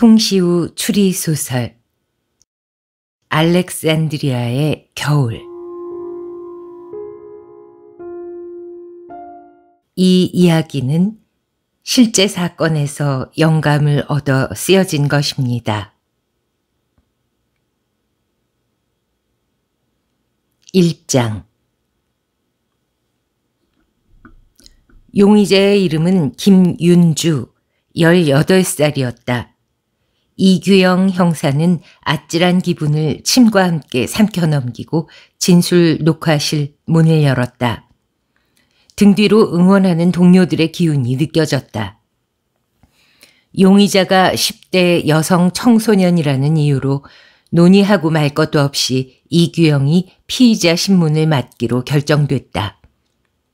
송시우 추리소설 알렉산드리아의 겨울 이 이야기는 실제 사건에서 영감을 얻어 쓰여진 것입니다. 1장 용의자의 이름은 김윤주, 18살이었다. 이규영 형사는 아찔한 기분을 침과 함께 삼켜 넘기고 진술 녹화실 문을 열었다. 등 뒤로 응원하는 동료들의 기운이 느껴졌다. 용의자가 10대 여성 청소년이라는 이유로 논의하고 말 것도 없이 이규영이 피의자 신문을 맡기로 결정됐다.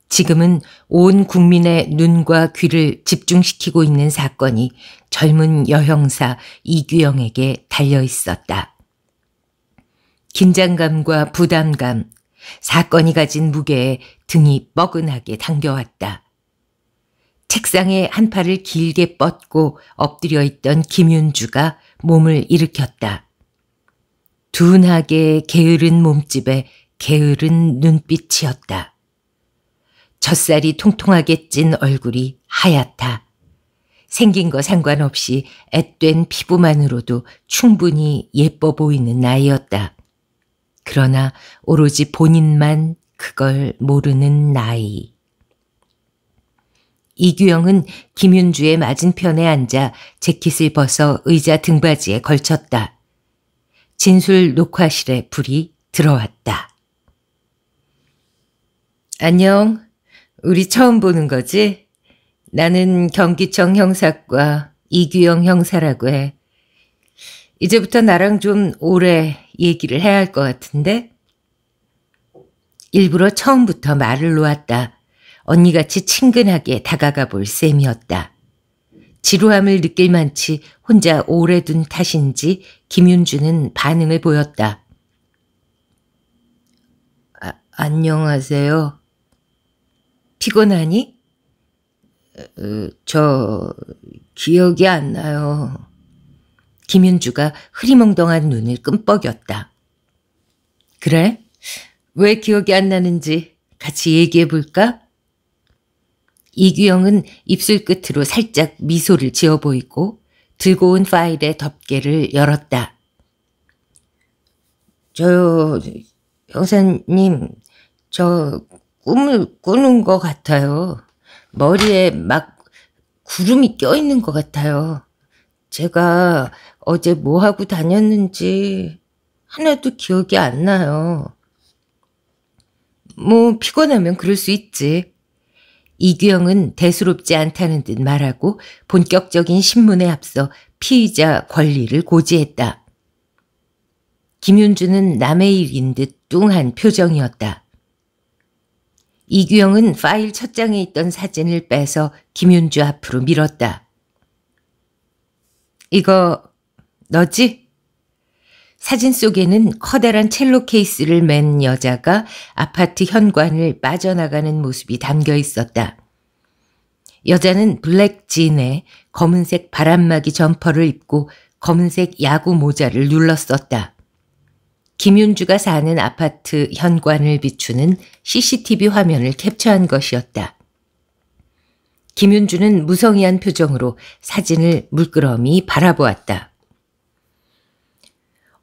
지금은 온 국민의 눈과 귀를 집중시키고 있는 사건이 젊은 여형사 이규영에게 달려 있었다. 긴장감과 부담감, 사건이 가진 무게에 등이 뻐근하게 당겨왔다. 책상에 한 팔을 길게 뻗고 엎드려 있던 김윤주가 몸을 일으켰다. 둔하게 게으른 몸집에 게으른 눈빛이었다. 젖살이 통통하게 찐 얼굴이 하얗다. 생긴 거 상관없이 앳된 피부만으로도 충분히 예뻐 보이는 나이였다. 그러나 오로지 본인만 그걸 모르는 나이. 이규영은 김윤주의 맞은편에 앉아 재킷을 벗어 의자 등받이에 걸쳤다. 진술 녹화실에 불이 들어왔다. 안녕. 우리 처음 보는 거지? 나는 경기청 형사과 이규영 형사라고 해. 이제부터 나랑 좀 오래 얘기를 해야 할 것 같은데? 일부러 처음부터 말을 놓았다. 언니같이 친근하게 다가가 볼 셈이었다. 지루함을 느낄 만치 혼자 오래 둔 탓인지 김윤주는 반응을 보였다. 아, 안녕하세요. 피곤하니? 어, 저 기억이 안 나요. 김윤주가 흐리멍덩한 눈을 끔뻑였다. 그래? 왜 기억이 안 나는지 같이 얘기해 볼까? 이규영은 입술 끝으로 살짝 미소를 지어 보이고 들고 온 파일의 덮개를 열었다. 저요, 형사님, 저 꿈을 꾸는 것 같아요. 머리에 막 구름이 껴있는 것 같아요. 제가 어제 뭐 하고 다녔는지 하나도 기억이 안 나요. 뭐 피곤하면 그럴 수 있지. 이규영은 대수롭지 않다는 듯 말하고 본격적인 신문에 앞서 피의자 권리를 고지했다. 김윤주는 남의 일인 듯 뚱한 표정이었다. 이규영은 파일 첫 장에 있던 사진을 빼서 김윤주 앞으로 밀었다. 이거 너지? 사진 속에는 커다란 첼로 케이스를 맨 여자가 아파트 현관을 빠져나가는 모습이 담겨 있었다. 여자는 블랙 진에 검은색 바람막이 점퍼를 입고 검은색 야구 모자를 눌렀었다. 김윤주가 사는 아파트 현관을 비추는 CCTV 화면을 캡처한 것이었다. 김윤주는 무성의한 표정으로 사진을 물끄러미 바라보았다.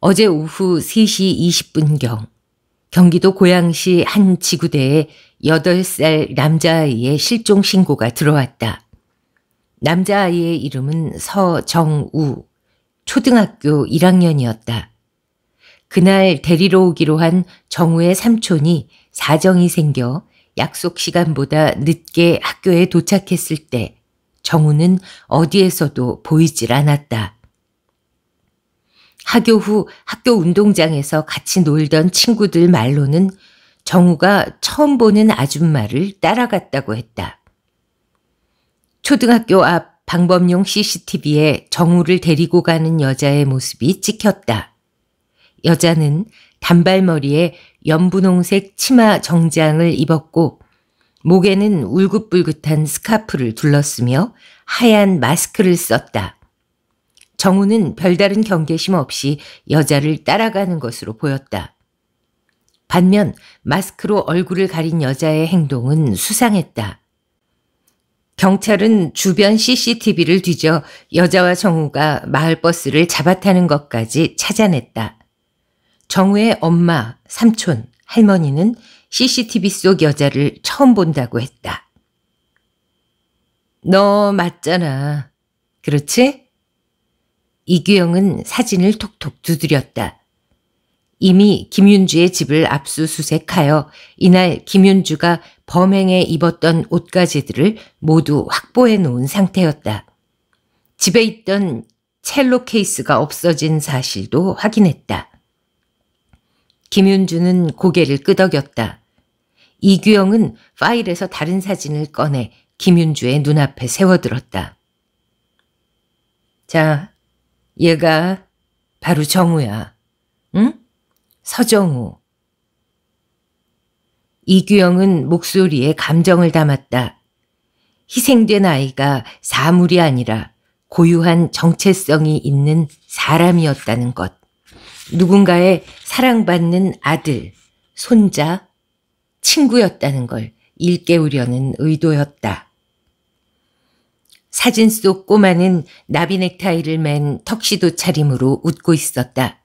어제 오후 3시 20분경 경기도 고양시 한 지구대에 8살 남자아이의 실종 신고가 들어왔다. 남자아이의 이름은 서정우, 초등학교 1학년이었다. 그날 데리러 오기로 한 정우의 삼촌이 사정이 생겨 약속 시간보다 늦게 학교에 도착했을 때 정우는 어디에서도 보이질 않았다. 학교 후 학교 운동장에서 같이 놀던 친구들 말로는 정우가 처음 보는 아줌마를 따라갔다고 했다. 초등학교 앞 방범용 CCTV에 정우를 데리고 가는 여자의 모습이 찍혔다. 여자는 단발머리에 연분홍색 치마 정장을 입었고 목에는 울긋불긋한 스카프를 둘렀으며 하얀 마스크를 썼다. 정우는 별다른 경계심 없이 여자를 따라가는 것으로 보였다. 반면 마스크로 얼굴을 가린 여자의 행동은 수상했다. 경찰은 주변 CCTV를 뒤져 여자와 정우가 마을버스를 잡아타는 것까지 찾아냈다. 정우의 엄마, 삼촌, 할머니는 CCTV 속 여자를 처음 본다고 했다. 너 맞잖아. 그렇지? 이규영은 사진을 톡톡 두드렸다. 이미 김윤주의 집을 압수수색하여 이날 김윤주가 범행에 입었던 옷가지들을 모두 확보해 놓은 상태였다. 집에 있던 첼로 케이스가 없어진 사실도 확인했다. 김윤주는 고개를 끄덕였다. 이규영은 파일에서 다른 사진을 꺼내 김윤주의 눈앞에 세워들었다. 자, 얘가 바로 정우야. 응? 서정우. 이규영은 목소리에 감정을 담았다. 희생된 아이가 사물이 아니라 고유한 정체성이 있는 사람이었다는 것. 누군가의 사랑받는 아들, 손자, 친구였다는 걸 일깨우려는 의도였다. 사진 속 꼬마는 나비 넥타이를 맨 턱시도 차림으로 웃고 있었다.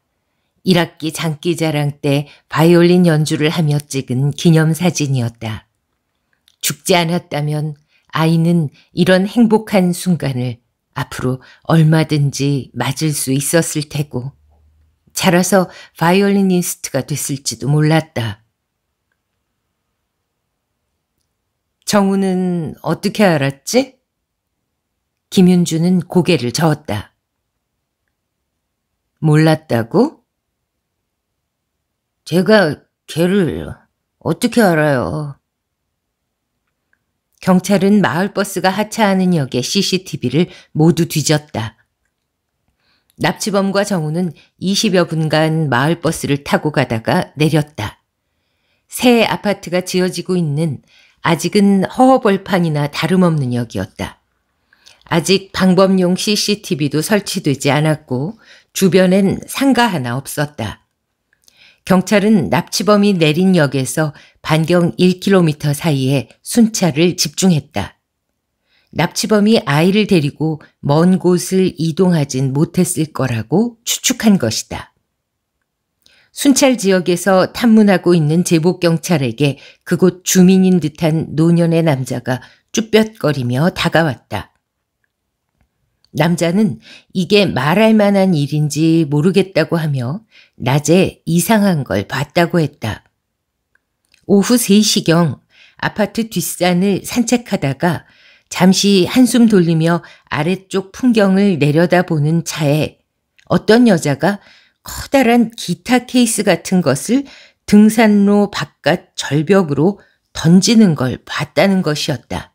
1학기 장기자랑 때 바이올린 연주를 하며 찍은 기념사진이었다. 죽지 않았다면 아이는 이런 행복한 순간을 앞으로 얼마든지 맞을 수 있었을 테고 자라서 바이올리니스트가 됐을지도 몰랐다. 정우는 어떻게 알았지? 김윤주는 고개를 저었다. 몰랐다고? 제가 걔를 어떻게 알아요? 경찰은 마을버스가 하차하는 역에 CCTV를 모두 뒤졌다. 납치범과 정우는 20여 분간 마을버스를 타고 가다가 내렸다. 새 아파트가 지어지고 있는 아직은 허허벌판이나 다름없는 역이었다. 아직 방범용 CCTV도 설치되지 않았고 주변엔 상가 하나 없었다. 경찰은 납치범이 내린 역에서 반경 1km 사이에 순찰을 집중했다. 납치범이 아이를 데리고 먼 곳을 이동하진 못했을 거라고 추측한 것이다. 순찰 지역에서 탐문하고 있는 제복 경찰에게 그곳 주민인 듯한 노년의 남자가 쭈뼛거리며 다가왔다. 남자는 이게 말할 만한 일인지 모르겠다고 하며 낮에 이상한 걸 봤다고 했다. 오후 3시경 아파트 뒷산을 산책하다가 잠시 한숨 돌리며 아래쪽 풍경을 내려다보는 차에 어떤 여자가 커다란 기타 케이스 같은 것을 등산로 바깥 절벽으로 던지는 걸 봤다는 것이었다.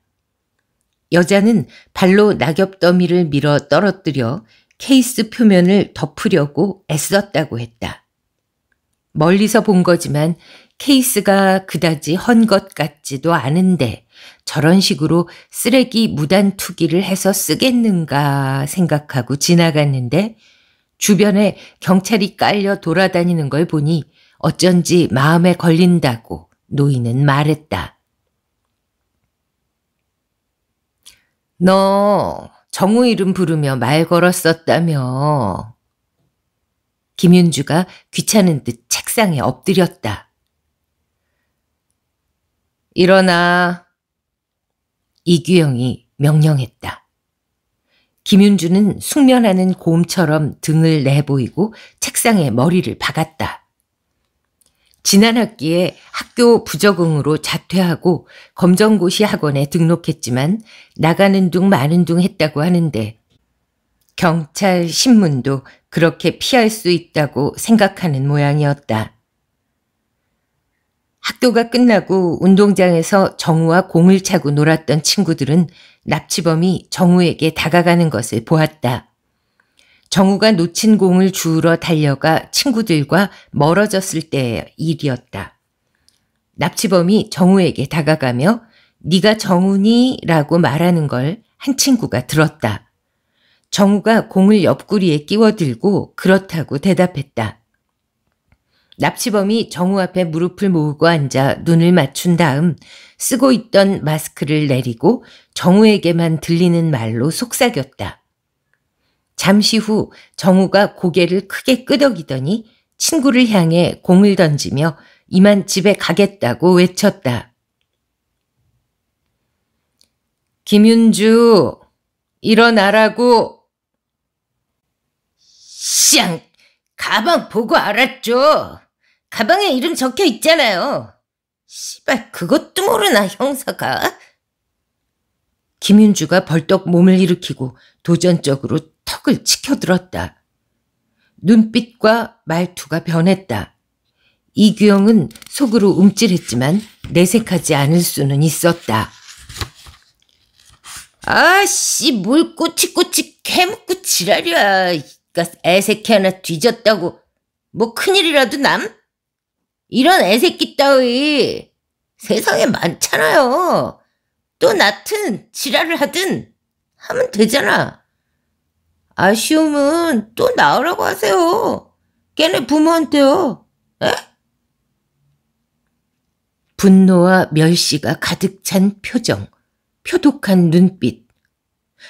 여자는 발로 낙엽 더미를 밀어 떨어뜨려 케이스 표면을 덮으려고 애썼다고 했다. 멀리서 본 거지만 케이스가 그다지 헌 것 같지도 않은데 저런 식으로 쓰레기 무단 투기를 해서 쓰겠는가 생각하고 지나갔는데 주변에 경찰이 깔려 돌아다니는 걸 보니 어쩐지 마음에 걸린다고 노인은 말했다. 너 정우 이름 부르며 말 걸었었다며. 김윤주가 귀찮은 듯 책상에 엎드렸다. 일어나. 이규영이 명령했다. 김윤주는 숙면하는 곰처럼 등을 내보이고 책상에 머리를 박았다. 지난 학기에 학교 부적응으로 자퇴하고 검정고시 학원에 등록했지만 나가는 둥 마는 둥 했다고 하는데 경찰 신문도 그렇게 피할 수 있다고 생각하는 모양이었다. 학교가 끝나고 운동장에서 정우와 공을 차고 놀았던 친구들은 납치범이 정우에게 다가가는 것을 보았다. 정우가 놓친 공을 주우러 달려가 친구들과 멀어졌을 때의 일이었다. 납치범이 정우에게 다가가며 네가 정우니? 라고 말하는 걸 한 친구가 들었다. 정우가 공을 옆구리에 끼워들고 그렇다고 대답했다. 납치범이 정우 앞에 무릎을 모으고 앉아 눈을 맞춘 다음 쓰고 있던 마스크를 내리고 정우에게만 들리는 말로 속삭였다. 잠시 후 정우가 고개를 크게 끄덕이더니 친구를 향해 공을 던지며 이만 집에 가겠다고 외쳤다. 김윤주, 일어나라고! 쌍! 가방 보고 알았죠? 가방에 이름 적혀 있잖아요. 씨발 그것도 모르나 형사가? 김윤주가 벌떡 몸을 일으키고 도전적으로 턱을 치켜들었다. 눈빛과 말투가 변했다. 이규영은 속으로 움찔했지만 내색하지 않을 수는 있었다. 아씨 뭘 꼬치꼬치 캐묻고 지랄이야. 그 애새끼 하나 뒤졌다고 뭐 큰일이라도 남? 이런 애새끼 따위 세상에 많잖아요. 또 낳든 지랄을 하든 하면 되잖아. 아쉬움은 또나오라고 하세요. 걔네 부모한테요. 에? 분노와 멸시가 가득 찬 표정, 표독한 눈빛.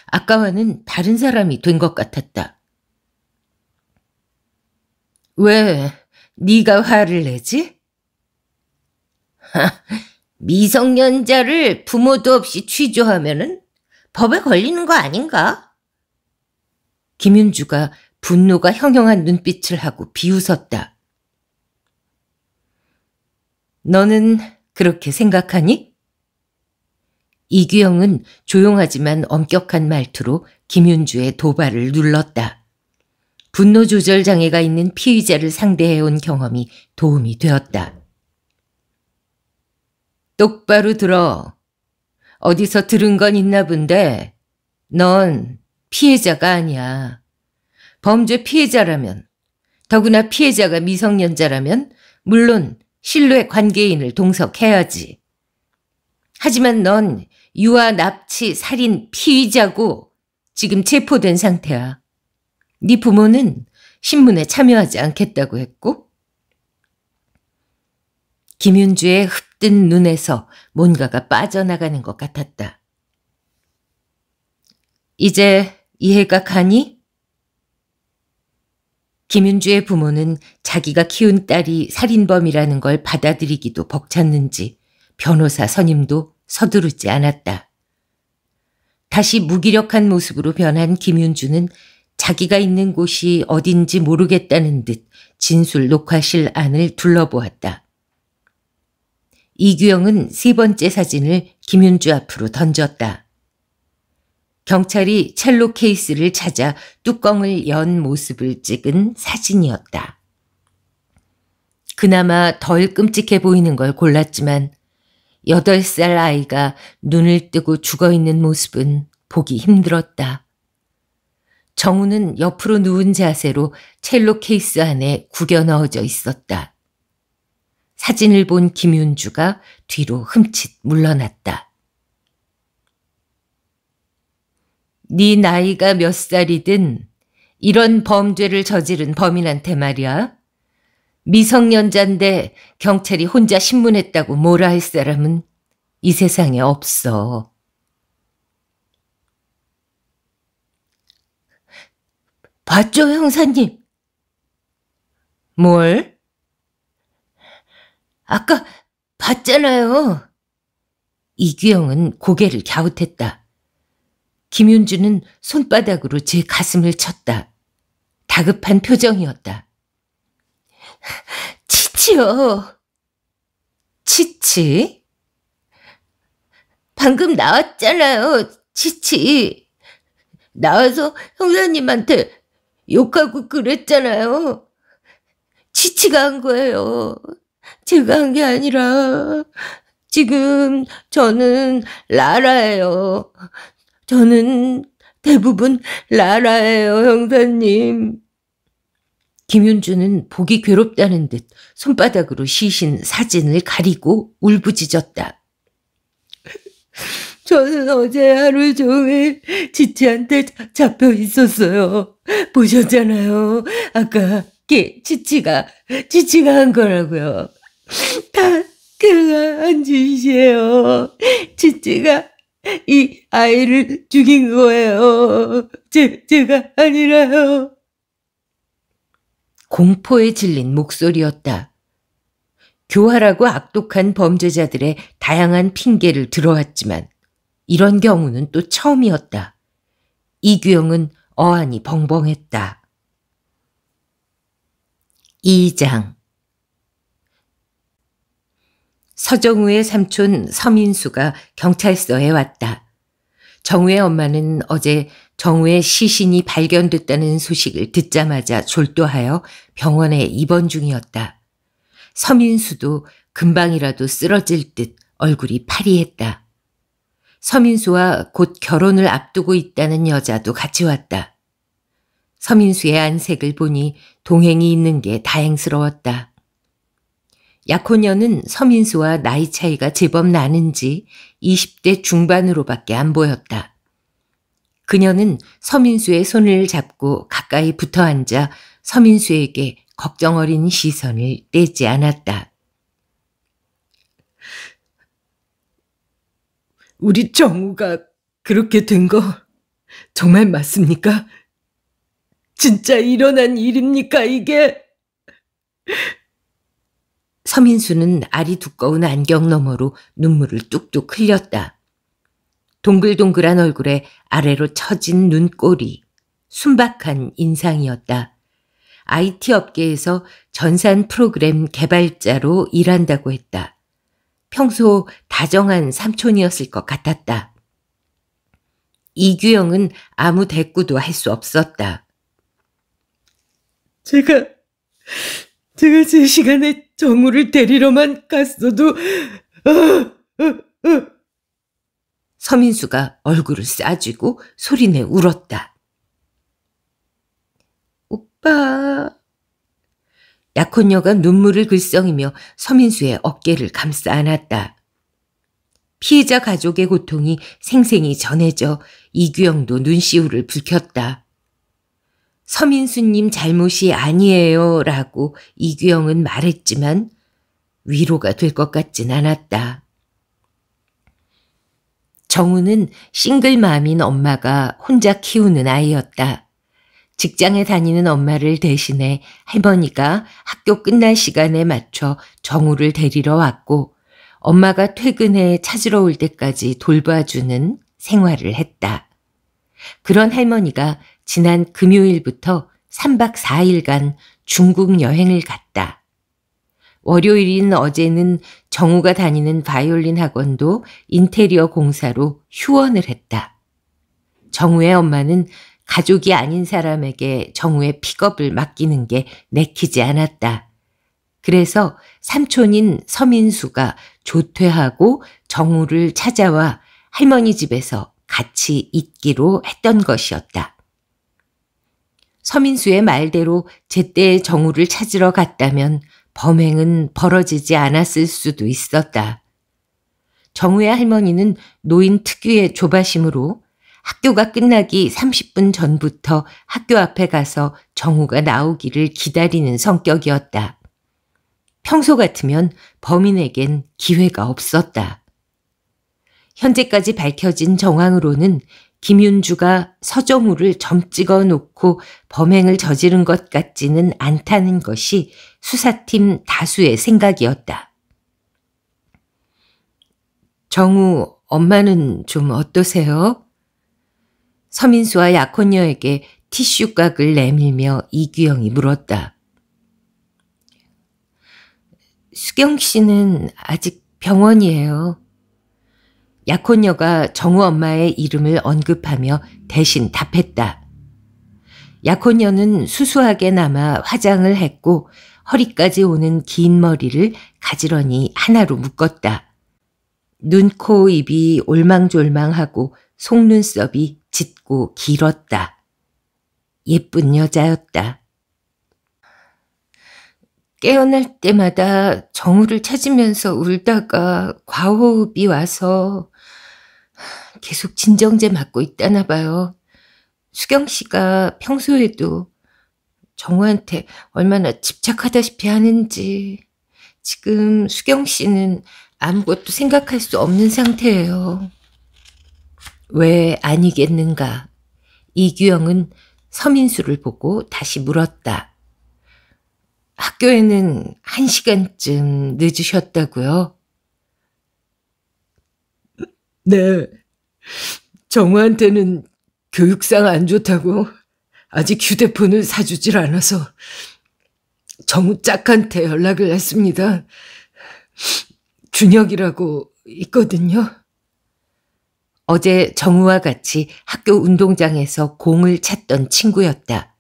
아까와는 다른 사람이 된 것 같았다. 왜 네가 화를 내지? 하, 미성년자를 부모도 없이 취조하면은 법에 걸리는 거 아닌가? 김윤주가 분노가 형형한 눈빛을 하고 비웃었다. 너는 그렇게 생각하니? 이규영은 조용하지만 엄격한 말투로 김윤주의 도발을 눌렀다. 분노 조절 장애가 있는 피의자를 상대해온 경험이 도움이 되었다. 똑바로 들어. 어디서 들은 건 있나 본데 넌 피해자가 아니야. 범죄 피해자라면 더구나 피해자가 미성년자라면 물론 신뢰 관계인을 동석해야지. 하지만 넌 유아 납치 살인 피의자고 지금 체포된 상태야. 네 부모는 신문에 참여하지 않겠다고 했고 김윤주의 흩뜬 눈에서 뭔가가 빠져나가는 것 같았다. 이제 이해가 가니? 김윤주의 부모는 자기가 키운 딸이 살인범이라는 걸 받아들이기도 벅찼는지 변호사 선임도 서두르지 않았다. 다시 무기력한 모습으로 변한 김윤주는 자기가 있는 곳이 어딘지 모르겠다는 듯 진술 녹화실 안을 둘러보았다. 이규영은 세 번째 사진을 김윤주 앞으로 던졌다. 경찰이 첼로 케이스를 찾아 뚜껑을 연 모습을 찍은 사진이었다. 그나마 덜 끔찍해 보이는 걸 골랐지만 8살 아이가 눈을 뜨고 죽어 있는 모습은 보기 힘들었다. 정우는 옆으로 누운 자세로 첼로 케이스 안에 구겨 넣어져 있었다. 사진을 본 김윤주가 뒤로 흠칫 물러났다. 네 나이가 몇 살이든 이런 범죄를 저지른 범인한테 말이야. 미성년자인데 경찰이 혼자 신문했다고 뭐라 할 사람은 이 세상에 없어. 봤죠, 형사님? 뭘? 아까 봤잖아요. 이규영은 고개를 갸웃했다. 김윤주는 손바닥으로 제 가슴을 쳤다. 다급한 표정이었다. 치치요. 치치? 방금 나왔잖아요, 치치. 나와서 형사님한테 욕하고 그랬잖아요. 치치가 한 거예요. 제가 한 게 아니라 지금 저는 라라예요. 저는 대부분 라라예요, 형사님. 김윤주는 보기 괴롭다는 듯 손바닥으로 시신 사진을 가리고 울부짖었다. 저는 어제 하루 종일 지치한테 잡혀 있었어요. 보셨잖아요. 아까 게 지치가 지치가 한 거라고요. 다 그가 한 짓이에요. 지치가 이 아이를 죽인 거예요. 제, 제가 아니라요. 공포에 질린 목소리였다. 교활하고 악독한 범죄자들의 다양한 핑계를 들어왔지만 이런 경우는 또 처음이었다. 이규영은 어안이 벙벙했다. 2장 서정우의 삼촌 서민수가 경찰서에 왔다. 정우의 엄마는 어제 정우의 시신이 발견됐다는 소식을 듣자마자 졸도하여 병원에 입원 중이었다. 서민수도 금방이라도 쓰러질 듯 얼굴이 파리했다. 서민수와 곧 결혼을 앞두고 있다는 여자도 같이 왔다. 서민수의 안색을 보니 동행이 있는 게 다행스러웠다. 약혼녀는 서민수와 나이 차이가 제법 나는지 20대 중반으로밖에 안 보였다. 그녀는 서민수의 손을 잡고 가까이 붙어 앉아 서민수에게 걱정 어린 시선을 떼지 않았다. 우리 정우가 그렇게 된 거 정말 맞습니까? 진짜 일어난 일입니까, 이게? 서민수는 알이 두꺼운 안경 너머로 눈물을 뚝뚝 흘렸다. 동글동글한 얼굴에 아래로 처진 눈꼬리, 순박한 인상이었다. IT 업계에서 전산 프로그램 개발자로 일한다고 했다. 평소 다정한 삼촌이었을 것 같았다. 이규영은 아무 대꾸도 할 수 없었다. 제가, 제가 제 시간에 정우를 데리러만 갔어도, 아, 아, 아. 서민수가 얼굴을 싸쥐고 소리내 울었다. 오빠, 약혼녀가 눈물을 글썽이며 서민수의 어깨를 감싸 안았다. 피해자 가족의 고통이 생생히 전해져 이규영도 눈시울을 붉혔다. 서민수님 잘못이 아니에요 라고 이규영은 말했지만 위로가 될 것 같진 않았다. 정우는 싱글맘인 엄마가 혼자 키우는 아이였다. 직장에 다니는 엄마를 대신해 할머니가 학교 끝날 시간에 맞춰 정우를 데리러 왔고 엄마가 퇴근해 찾으러 올 때까지 돌봐주는 생활을 했다. 그런 할머니가 지난 금요일부터 3박 4일간 중국 여행을 갔다. 월요일인 어제는 정우가 다니는 바이올린 학원도 인테리어 공사로 휴원을 했다. 정우의 엄마는 가족이 아닌 사람에게 정우의 픽업을 맡기는 게 내키지 않았다. 그래서 삼촌인 서민수가 조퇴하고 정우를 찾아와 할머니 집에서 같이 있기로 했던 것이었다. 서민수의 말대로 제때 정우를 찾으러 갔다면 범행은 벌어지지 않았을 수도 있었다. 정우의 할머니는 노인 특유의 조바심으로 학교가 끝나기 30분 전부터 학교 앞에 가서 정우가 나오기를 기다리는 성격이었다. 평소 같으면 범인에겐 기회가 없었다. 현재까지 밝혀진 정황으로는 김윤주가 서정우를 점찍어 놓고 범행을 저지른 것 같지는 않다는 것이 수사팀 다수의 생각이었다. 정우 엄마는 좀 어떠세요? 서민수와 약혼녀에게 티슈각을 내밀며 이규영이 물었다. 수경 씨는 아직 병원이에요. 약혼녀가 정우 엄마의 이름을 언급하며 대신 답했다. 약혼녀는 수수하게 남아 화장을 했고 허리까지 오는 긴 머리를 가지런히 하나로 묶었다. 눈, 코, 입이 올망졸망하고 속눈썹이 짙고 길었다. 예쁜 여자였다. 깨어날 때마다 정우를 찾으면서 울다가 과호흡이 와서 계속 진정제 맞고 있다나 봐요. 수경 씨가 평소에도 정우한테 얼마나 집착하다시피 하는지 지금 수경 씨는 아무것도 생각할 수 없는 상태예요. 왜 아니겠는가? 이규영은 서민수를 보고 다시 물었다. 학교에는 한 시간쯤 늦으셨다고요? 네. 정우한테는 교육상 안 좋다고 아직 휴대폰을 사주질 않아서 정우 짝한테 연락을 했습니다. 준혁이라고 있거든요. 어제 정우와 같이 학교 운동장에서 공을 찾던 친구였다.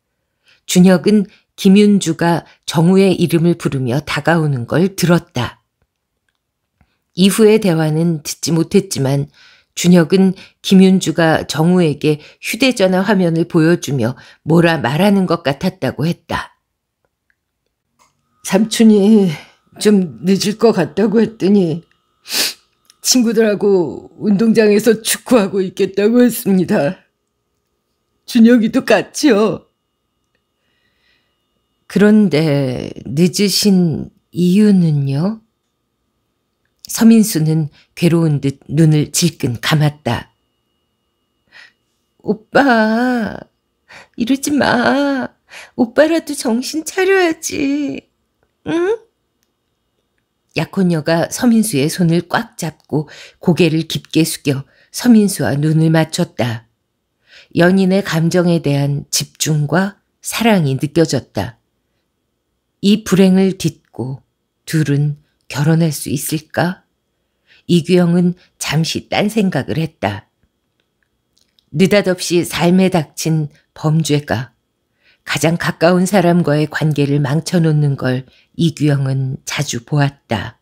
준혁은 김윤주가 정우의 이름을 부르며 다가오는 걸 들었다. 이후의 대화는 듣지 못했지만 준혁은 김윤주가 정우에게 휴대전화 화면을 보여주며 뭐라 말하는 것 같았다고 했다. 삼촌이 좀 늦을 것 같다고 했더니 친구들하고 운동장에서 축구하고 있겠다고 했습니다. 준혁이도 같이요. 그런데 늦으신 이유는요? 서민수는 괴로운 듯 눈을 질끈 감았다. 오빠, 이러지 마. 오빠라도 정신 차려야지. 응? 약혼녀가 서민수의 손을 꽉 잡고 고개를 깊게 숙여 서민수와 눈을 맞췄다. 연인의 감정에 대한 집중과 사랑이 느껴졌다. 이 불행을 딛고 둘은 결혼할 수 있을까? 이규영은 잠시 딴 생각을 했다. 느닷없이 삶에 닥친 범죄가 가장 가까운 사람과의 관계를 망쳐놓는 걸 이규영은 자주 보았다.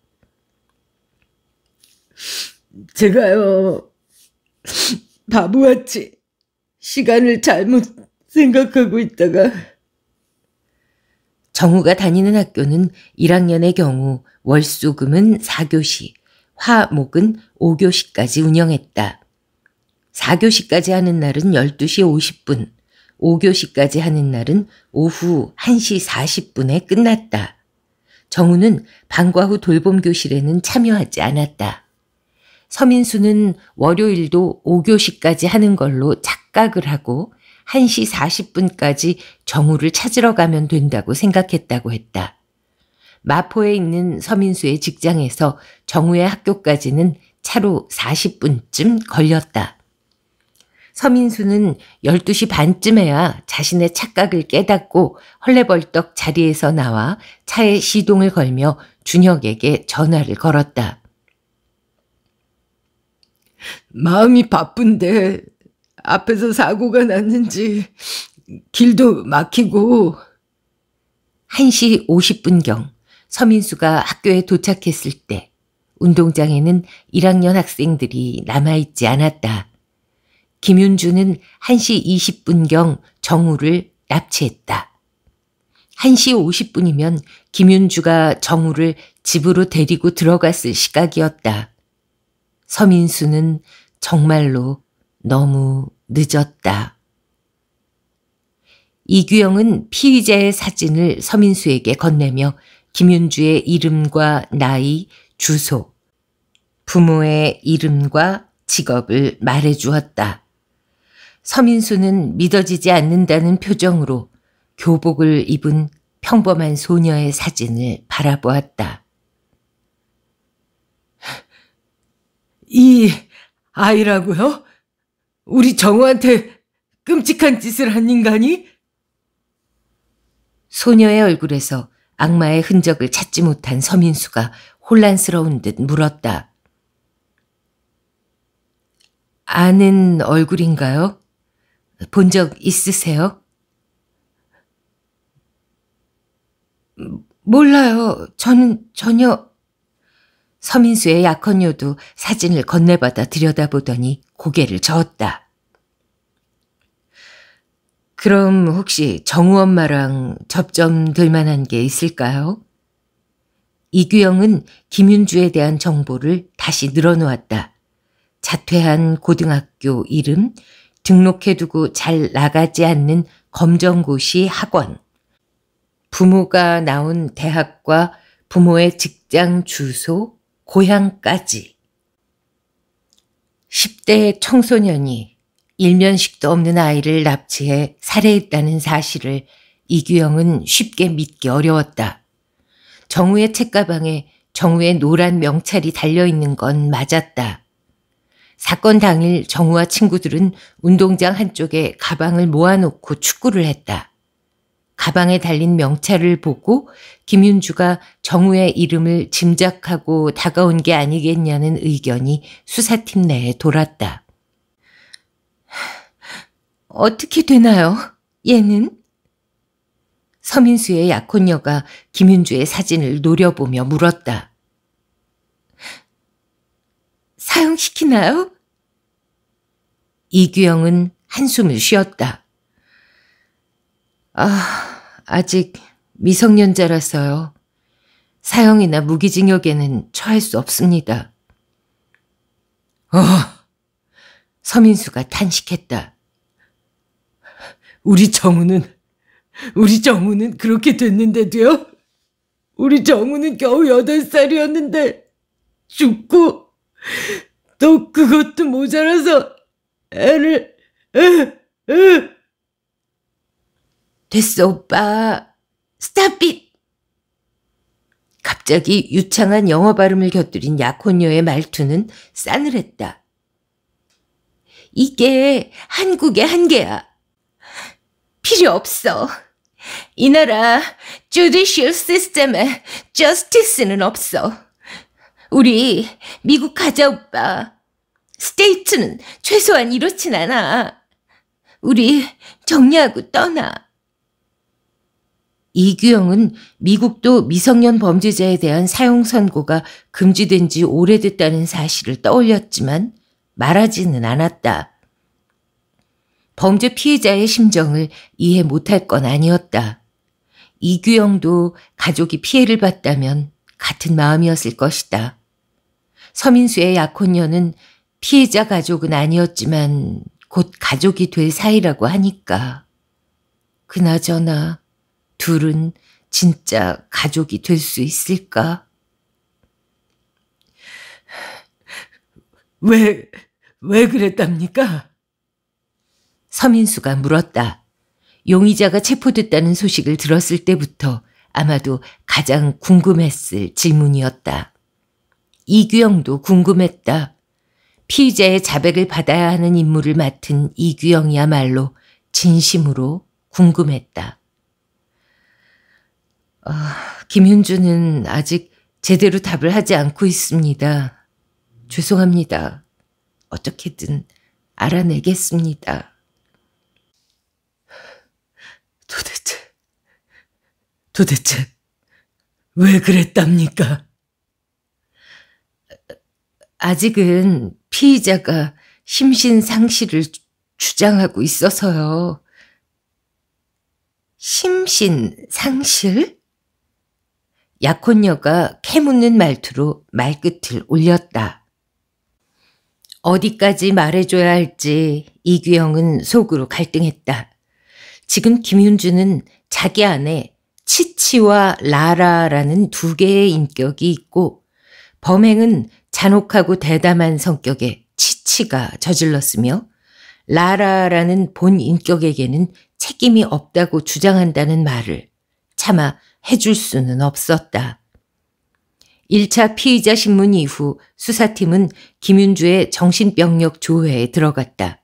제가요, 바보같이 시간을 잘못 생각하고 있다가. 정우가 다니는 학교는 1학년의 경우 월수금은 4교시, 화목은 5교시까지 운영했다. 4교시까지 하는 날은 12시 50분, 5교시까지 하는 날은 오후 1시 40분에 끝났다. 정우는 방과 후 돌봄 교실에는 참여하지 않았다. 서민수는 월요일도 5교시까지 하는 걸로 착각을 하고 1시 40분까지 정우를 찾으러 가면 된다고 생각했다고 했다. 마포에 있는 서민수의 직장에서 정우의 학교까지는 차로 40분쯤 걸렸다. 서민수는 12시 반쯤에야 자신의 착각을 깨닫고 헐레벌떡 자리에서 나와 차에 시동을 걸며 준혁에게 전화를 걸었다. 마음이 바쁜데 앞에서 사고가 났는지 길도 막히고 1시 50분경 서민수가 학교에 도착했을 때 운동장에는 1학년 학생들이 남아있지 않았다. 김윤주는 1시 20분경 정우를 납치했다. 1시 50분이면 김윤주가 정우를 집으로 데리고 들어갔을 시각이었다. 서민수는 정말로 너무 늦었다. 이규영은 피의자의 사진을 서민수에게 건네며 김윤주의 이름과 나이, 주소, 부모의 이름과 직업을 말해주었다. 서민수는 믿어지지 않는다는 표정으로 교복을 입은 평범한 소녀의 사진을 바라보았다. 이 아이라고요? 우리 정우한테 끔찍한 짓을 한 인간이? 소녀의 얼굴에서 악마의 흔적을 찾지 못한 서민수가 혼란스러운 듯 물었다. 아는 얼굴인가요? 본적 있으세요? 몰라요. 저는 전혀... 서민수의 약혼녀도 사진을 건네받아 들여다보더니 고개를 저었다. 그럼 혹시 정우 엄마랑 접점될 만한 게 있을까요? 이규영은 김윤주에 대한 정보를 다시 늘어놓았다. 자퇴한 고등학교 이름, 등록해두고 잘 나가지 않는 검정고시 학원, 부모가 나온 대학과 부모의 직장 주소, 고향까지. 10대 청소년이 일면식도 없는 아이를 납치해 살해했다는 사실을 이규영은 쉽게 믿기 어려웠다. 정우의 책가방에 정우의 노란 명찰이 달려있는 건 맞았다. 사건 당일 정우와 친구들은 운동장 한쪽에 가방을 모아놓고 축구를 했다. 가방에 달린 명찰을 보고 김윤주가 정우의 이름을 짐작하고 다가온 게 아니겠냐는 의견이 수사팀 내에 돌았다. 어떻게 되나요? 얘는? 서민수의 약혼녀가 김윤주의 사진을 노려보며 물었다. 사용시키나요? 이규영은 한숨을 쉬었다. 아, 아직 미성년자라서요. 사형이나 무기징역에는 처할 수 없습니다. 어! 서민수가 탄식했다. 우리 정우는, 우리 정우는 그렇게 됐는데도요? 우리 정우는 겨우 8 살이었는데 죽고 또 그것도 모자라서 애를 으, 으. 됐어 오빠 스탑잇 갑자기 유창한 영어 발음을 곁들인 약혼녀의 말투는 싸늘했다. 이게 한국의 한계야. 필요 없어. 이 나라 주디셜 시스템에 저스티스는 없어. 우리 미국 가자 오빠. 스테이츠는 최소한 이렇진 않아. 우리 정리하고 떠나. 이규영은 미국도 미성년 범죄자에 대한 사용 선고가 금지된 지 오래됐다는 사실을 떠올렸지만 말하지는 않았다. 범죄 피해자의 심정을 이해 못할 건 아니었다. 이규영도 가족이 피해를 봤다면 같은 마음이었을 것이다. 서민수의 약혼녀는 피해자 가족은 아니었지만 곧 가족이 될 사이라고 하니까. 그나저나 둘은 진짜 가족이 될 수 있을까? 왜, 왜 그랬답니까? 서민수가 물었다. 용의자가 체포됐다는 소식을 들었을 때부터 아마도 가장 궁금했을 질문이었다. 이규영도 궁금했다. 피의자의 자백을 받아야 하는 임무를 맡은 이규영이야말로 진심으로 궁금했다. 어, 김윤주는 아직 제대로 답을 하지 않고 있습니다. 죄송합니다. 어떻게든 알아내겠습니다. 도대체, 도대체 왜 그랬답니까? 아직은 피의자가 심신상실을 주장하고 있어서요. 심신상실? 약혼녀가 캐묻는 말투로 말끝을 올렸다. 어디까지 말해줘야 할지 이규영은 속으로 갈등했다. 지금 김윤주는 자기 안에 치치와 라라라는 두 개의 인격이 있고 범행은 잔혹하고 대담한 성격에 치치가 저질렀으며 라라라는 본 인격에게는 책임이 없다고 주장한다는 말을 차마 해줄 수는 없었다. 1차 피의자 신문 이후 수사팀은 김윤주의 정신병력 조회에 들어갔다.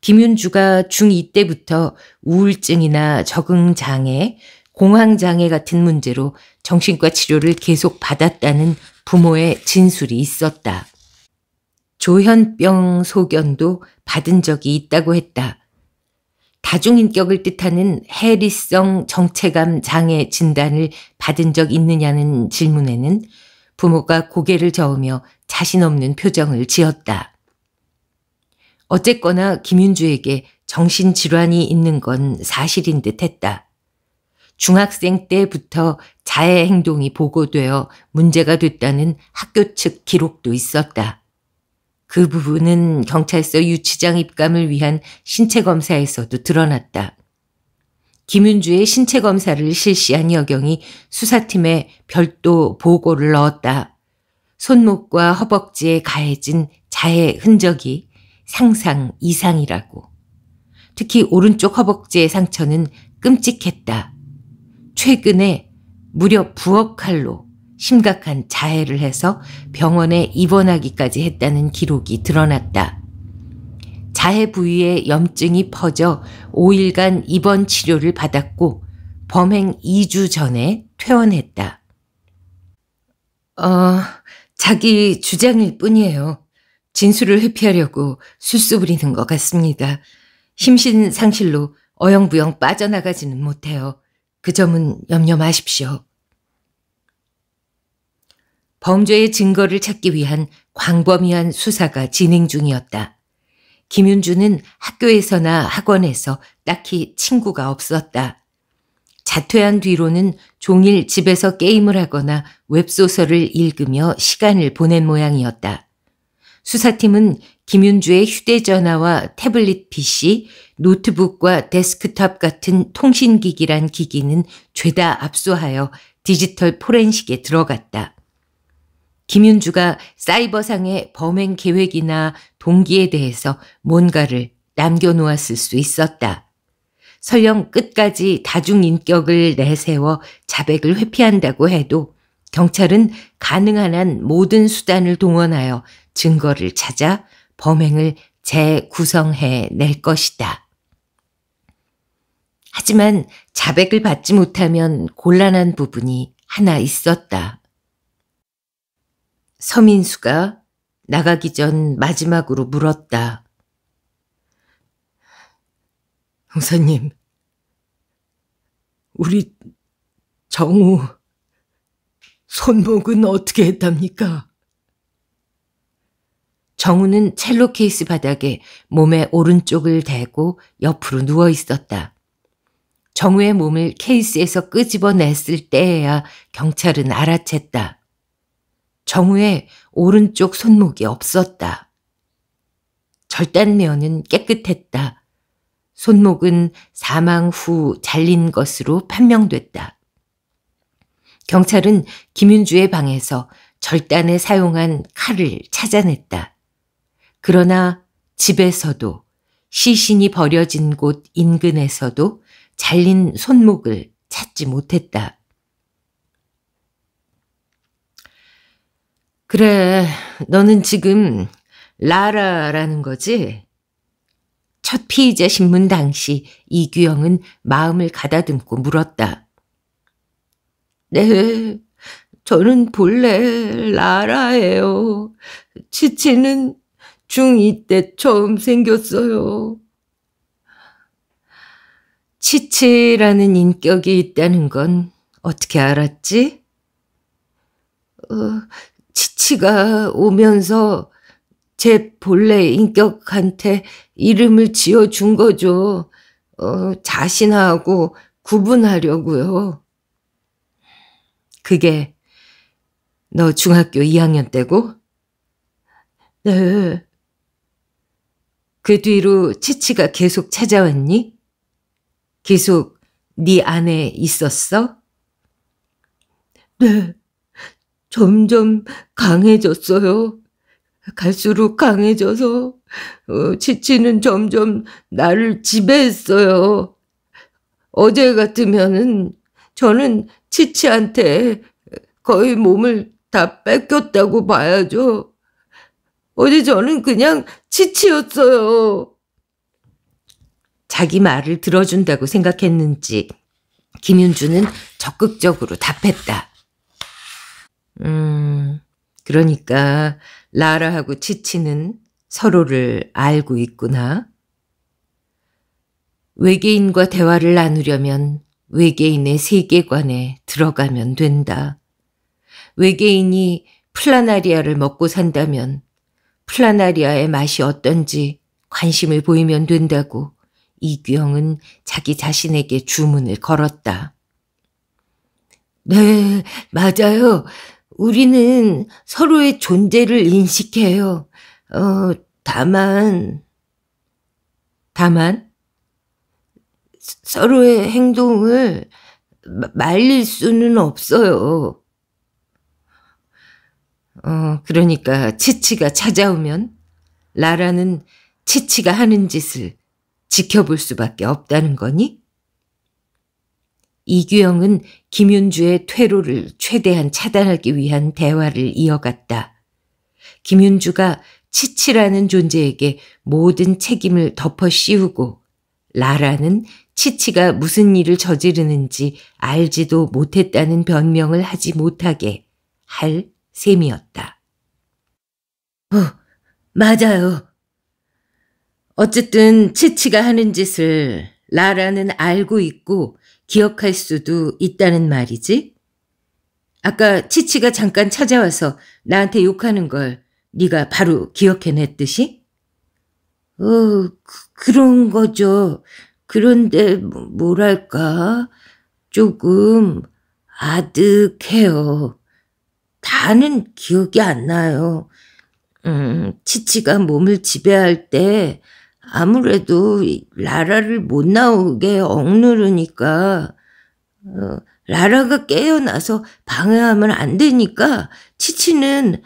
김윤주가 중2 때부터 우울증이나 적응장애, 공황장애 같은 문제로 정신과 치료를 계속 받았다는 부모의 진술이 있었다. 조현병 소견도 받은 적이 있다고 했다. 다중인격을 뜻하는 해리성 정체감 장애 진단을 받은 적 있느냐는 질문에는 부모가 고개를 저으며 자신 없는 표정을 지었다. 어쨌거나 김윤주에게 정신질환이 있는 건 사실인 듯 했다. 중학생 때부터 자해 행동이 보고되어 문제가 됐다는 학교 측 기록도 있었다. 그 부분은 경찰서 유치장 입감을 위한 신체 검사에서도 드러났다. 김윤주의 신체 검사를 실시한 여경이 수사팀에 별도 보고를 넣었다. 손목과 허벅지에 가해진 자해 흔적이 상상 이상이라고. 특히 오른쪽 허벅지의 상처는 끔찍했다. 최근에 무려 부엌 칼로 심각한 자해를 해서 병원에 입원하기까지 했다는 기록이 드러났다. 자해 부위에 염증이 퍼져 5일간 입원 치료를 받았고 범행 2주 전에 퇴원했다. 어, 자기 주장일 뿐이에요. 진술을 회피하려고 술수 부리는 것 같습니다. 심신상실로 어영부영 빠져나가지는 못해요. 그 점은 염려 마십시오. 범죄의 증거를 찾기 위한 광범위한 수사가 진행 중이었다. 김윤주는 학교에서나 학원에서 딱히 친구가 없었다. 자퇴한 뒤로는 종일 집에서 게임을 하거나 웹소설을 읽으며 시간을 보낸 모양이었다. 수사팀은 김윤주의 휴대전화와 태블릿 PC, 노트북과 데스크탑 같은 통신기기란 기기는 죄다 압수하여 디지털 포렌식에 들어갔다. 김윤주가 사이버상의 범행 계획이나 동기에 대해서 뭔가를 남겨놓았을 수 있었다. 설령 끝까지 다중인격을 내세워 자백을 회피한다고 해도 경찰은 가능한 한 모든 수단을 동원하여 증거를 찾아 범행을 재구성해 낼 것이다. 하지만 자백을 받지 못하면 곤란한 부분이 하나 있었다. 서민수가 나가기 전 마지막으로 물었다. 형사님, 우리 정우 손목은 어떻게 했답니까? 정우는 첼로 케이스 바닥에 몸의 오른쪽을 대고 옆으로 누워 있었다. 정우의 몸을 케이스에서 끄집어냈을 때에야 경찰은 알아챘다. 정우의 오른쪽 손목이 없었다. 절단면은 깨끗했다. 손목은 사망 후 잘린 것으로 판명됐다. 경찰은 김윤주의 방에서 절단에 사용한 칼을 찾아냈다. 그러나 집에서도 시신이 버려진 곳 인근에서도 잘린 손목을 찾지 못했다. 그래, 너는 지금 라라라는 거지? 첫 피의자 신문 당시 이규영은 마음을 가다듬고 물었다. 네, 저는 본래 라라예요. 치치는 중2 때 처음 생겼어요. 치치라는 인격이 있다는 건 어떻게 알았지? 어, 치치가 오면서 제 본래 인격한테 이름을 지어준 거죠. 어, 자신하고 구분하려고요. 그게 너 중학교 2학년 때고? 네. 그 뒤로 치치가 계속 찾아왔니? 기숙 네 안에 있었어? 네, 점점 강해졌어요. 갈수록 강해져서 어, 치치는 점점 나를 지배했어요. 어제 같으면은 저는 치치한테 거의 몸을 다 뺏겼다고 봐야죠. 어제 저는 그냥 치치였어요. 자기 말을 들어준다고 생각했는지 김윤주는 적극적으로 답했다. 음, 그러니까 라라하고 치치는 서로를 알고 있구나. 외계인과 대화를 나누려면 외계인의 세계관에 들어가면 된다. 외계인이 플라나리아를 먹고 산다면 플라나리아의 맛이 어떤지 관심을 보이면 된다고 이규형은 자기 자신에게 주문을 걸었다. 네, 맞아요. 우리는 서로의 존재를 인식해요. 어, 다만, 다만, 서로의 행동을 말릴 수는 없어요. 어, 그러니까 치치가 찾아오면 라라는 치치가 하는 짓을 지켜볼 수밖에 없다는 거니? 이규영은 김윤주의 퇴로를 최대한 차단하기 위한 대화를 이어갔다. 김윤주가 치치라는 존재에게 모든 책임을 덮어 씌우고 라라는 치치가 무슨 일을 저지르는지 알지도 못했다는 변명을 하지 못하게 할 셈이었다. 어, 맞아요. 어쨌든 치치가 하는 짓을 라라는 알고 있고 기억할 수도 있다는 말이지. 아까 치치가 잠깐 찾아와서 나한테 욕하는 걸 네가 바로 기억해냈듯이? 어, 그, 그런 거죠. 그런데 뭐, 뭐랄까 조금 아득해요. 다는 기억이 안 나요. 음, 치치가 몸을 지배할 때 아무래도 라라를 못 나오게 억누르니까 어, 라라가 깨어나서 방해하면 안 되니까 치치는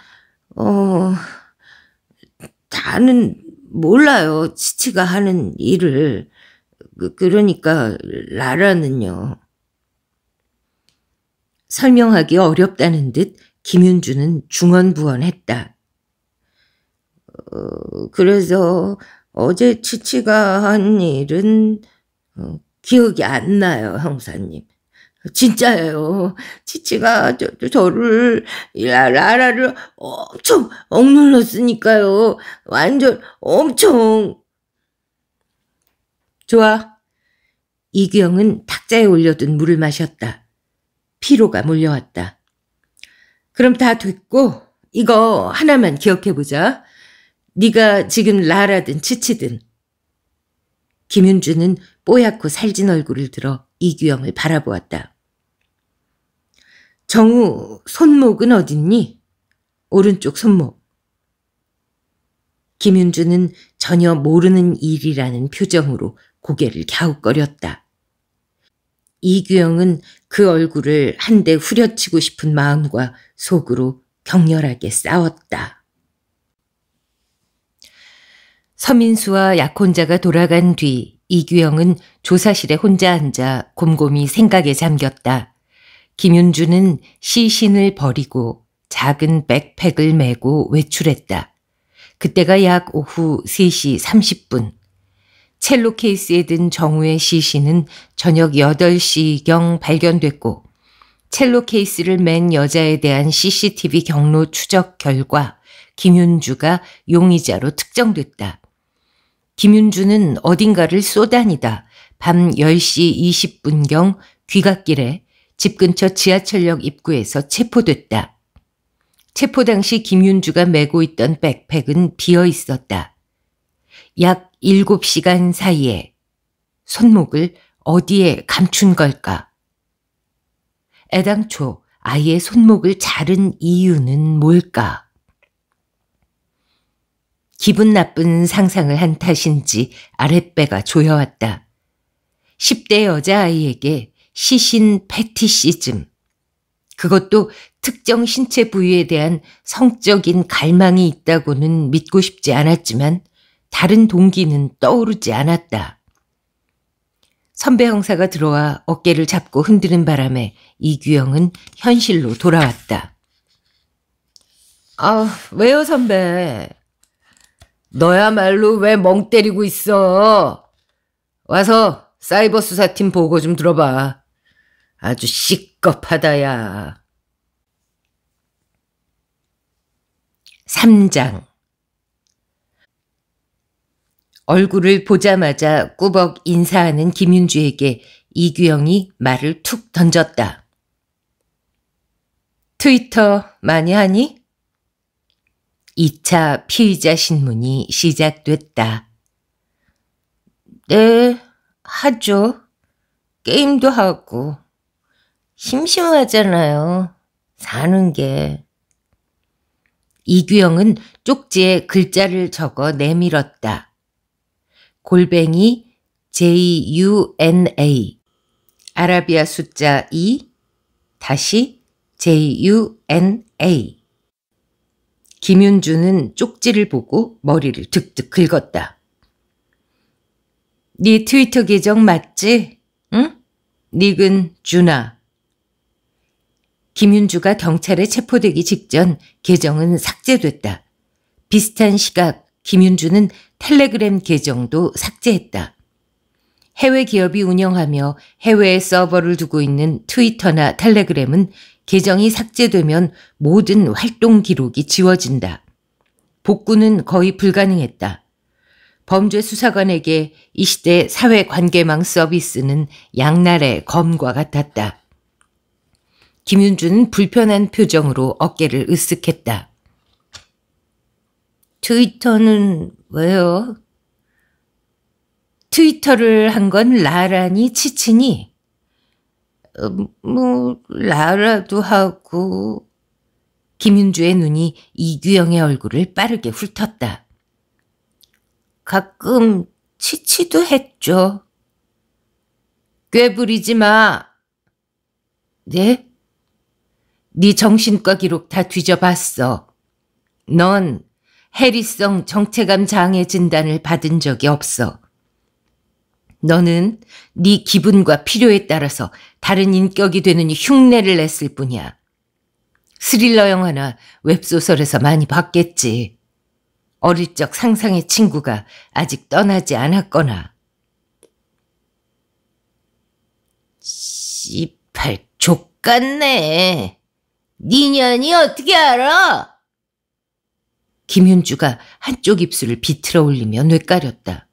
어 다는 몰라요 치치가 하는 일을 그, 그러니까 라라는요 설명하기 어렵다는 듯 김윤주는 중언부언했다. 어, 그래서 어제 치치가 한 일은 어, 기억이 안 나요, 형사님. 진짜예요. 치치가 저, 저를 라라를 엄청 억눌렀으니까요. 완전 엄청. 좋아. 이규영은 탁자에 올려둔 물을 마셨다. 피로가 몰려왔다. 그럼 다 됐고 이거 하나만 기억해보자. 네가 지금 라라든 치치든. 김윤주는 뽀얗고 살진 얼굴을 들어 이규영을 바라보았다. 정우 손목은 어딨니? 오른쪽 손목. 김윤주는 전혀 모르는 일이라는 표정으로 고개를 갸웃거렸다. 이규영은 그 얼굴을 한데 후려치고 싶은 마음과 속으로 격렬하게 싸웠다. 서민수와 약혼자가 돌아간 뒤 이규영은 조사실에 혼자 앉아 곰곰이 생각에 잠겼다. 김윤주는 시신을 버리고 작은 백팩을 메고 외출했다. 그때가 약 오후 3시 30분. 첼로 케이스에 든 정우의 시신은 저녁 8시경 발견됐고 첼로 케이스를 맨 여자에 대한 CCTV 경로 추적 결과 김윤주가 용의자로 특정됐다. 김윤주는 어딘가를 쏘다니다 밤 10시 20분경 귀갓길에 집 근처 지하철역 입구에서 체포됐다. 체포 당시 김윤주가 메고 있던 백팩은 비어 있었다. 약 7시간 사이에 손목을 어디에 감춘 걸까? 애당초 아예 손목을 자른 이유는 뭘까? 기분 나쁜 상상을 한 탓인지 아랫배가 조여왔다. 10대 여자아이에게 시신 패티시즘. 그것도 특정 신체 부위에 대한 성적인 갈망이 있다고는 믿고 싶지 않았지만 다른 동기는 떠오르지 않았다. 선배 형사가 들어와 어깨를 잡고 흔드는 바람에 이규영은 현실로 돌아왔다. 아, 왜요 선배? 너야말로 왜 멍 때리고 있어? 와서 사이버 수사팀 보고 좀 들어봐. 아주 시겁하다야. 3장 어. 얼굴을 보자마자 꾸벅 인사하는 김윤주에게 이규영이 말을 툭 던졌다. 트위터 많이 하니? 2차 피의자 신문이 시작됐다. 네, 하죠. 게임도 하고. 심심하잖아요. 사는 게. 이규영은 쪽지에 글자를 적어 내밀었다. 골뱅이 JUNA 아라비아 숫자 2 다시 JUNA 김윤주는 쪽지를 보고 머리를 득득 긁었다. 네 트위터 계정 맞지? 응? 닉은 준아. 김윤주가 경찰에 체포되기 직전 계정은 삭제됐다. 비슷한 시각 김윤주는 텔레그램 계정도 삭제했다. 해외 기업이 운영하며 해외에 서버를 두고 있는 트위터나 텔레그램은 계정이 삭제되면 모든 활동 기록이 지워진다. 복구는 거의 불가능했다. 범죄 수사관에게 이 시대 사회 관계망 서비스는 양날의 검과 같았다. 김윤주는 불편한 표정으로 어깨를 으쓱했다. 트위터는 왜요? 트위터를 한건라라니치치니 뭐 라라도 하고 김윤주의 눈이 이규영의 얼굴을 빠르게 훑었다. 가끔 치치도 했죠. 꾀부리지 마. 네? 네 정신과 기록 다 뒤져봤어. 넌 해리성 정체감 장애 진단을 받은 적이 없어. 너는 네 기분과 필요에 따라서 다른 인격이 되는 흉내를 냈을 뿐이야. 스릴러 영화나 웹소설에서 많이 봤겠지. 어릴 적 상상의 친구가 아직 떠나지 않았거나. 18 족같네. 니년이 어떻게 알아? 김윤주가 한쪽 입술을 비틀어 올리며 뇌까렸다.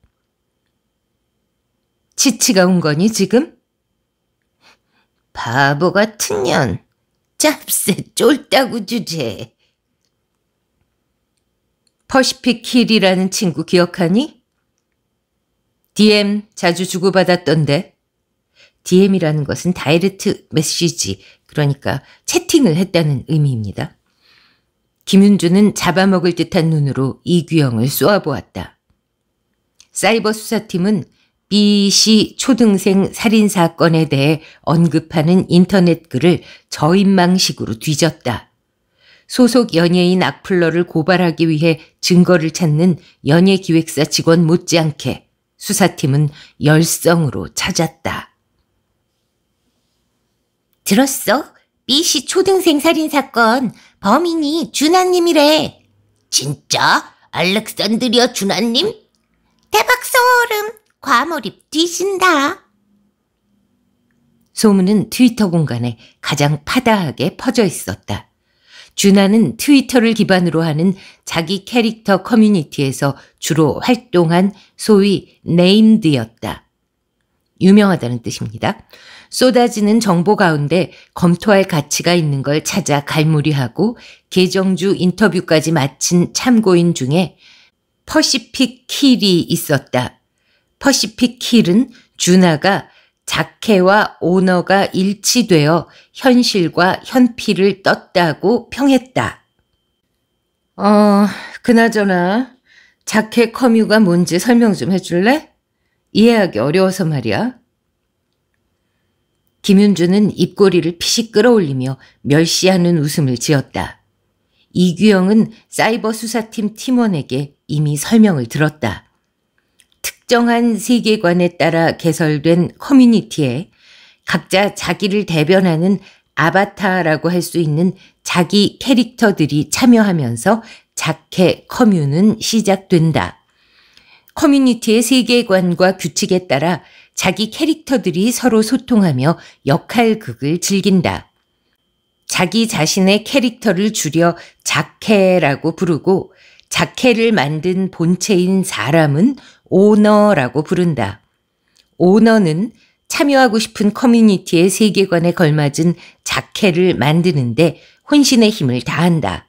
지치가 온 거니 지금? 바보 같은 년. 짭새 쫄따구 주제. 퍼시픽 힐이라는 친구 기억하니? DM 자주 주고받았던데. DM이라는 것은 다이렉트 메시지, 그러니까 채팅을 했다는 의미입니다. 김윤주는 잡아먹을 듯한 눈으로 이규영을 쏘아보았다. 사이버 수사팀은 B씨 초등생 살인사건에 대해 언급하는 인터넷 글을 저인망식으로 뒤졌다. 소속 연예인 악플러를 고발하기 위해 증거를 찾는 연예기획사 직원 못지않게 수사팀은 열성으로 찾았다. 들었어? B씨 초등생 살인사건 범인이 준하님이래. 진짜? 알렉산드리아 준하님? 대박 소름! 과몰입 뒤신다. 소문은 트위터 공간에 가장 파다하게 퍼져 있었다. 준하는 트위터를 기반으로 하는 자기 캐릭터 커뮤니티에서 주로 활동한 소위 네임드였다. 유명하다는 뜻입니다. 쏟아지는 정보 가운데 검토할 가치가 있는 걸 찾아 갈무리하고 계정주 인터뷰까지 마친 참고인 중에 퍼시픽 킬이 있었다. 퍼시픽 힐은 주나가자케와 오너가 일치되어 현실과 현피를 떴다고 평했다. 어, 그나저나 자케 커뮤가 뭔지 설명 좀 해줄래? 이해하기 어려워서 말이야. 김윤주는 입꼬리를 피식 끌어올리며 멸시하는 웃음을 지었다. 이규영은 사이버 수사팀 팀원에게 이미 설명을 들었다. 특정한 세계관에 따라 개설된 커뮤니티에 각자 자기를 대변하는 아바타라고 할 수 있는 자기 캐릭터들이 참여하면서 자켓 커뮤는 시작된다. 커뮤니티의 세계관과 규칙에 따라 자기 캐릭터들이 서로 소통하며 역할극을 즐긴다. 자기 자신의 캐릭터를 줄여 자케라고 부르고 자케를 만든 본체인 사람은 오너라고 부른다. 오너는 참여하고 싶은 커뮤니티의 세계관에 걸맞은 자켓을 만드는데 혼신의 힘을 다한다.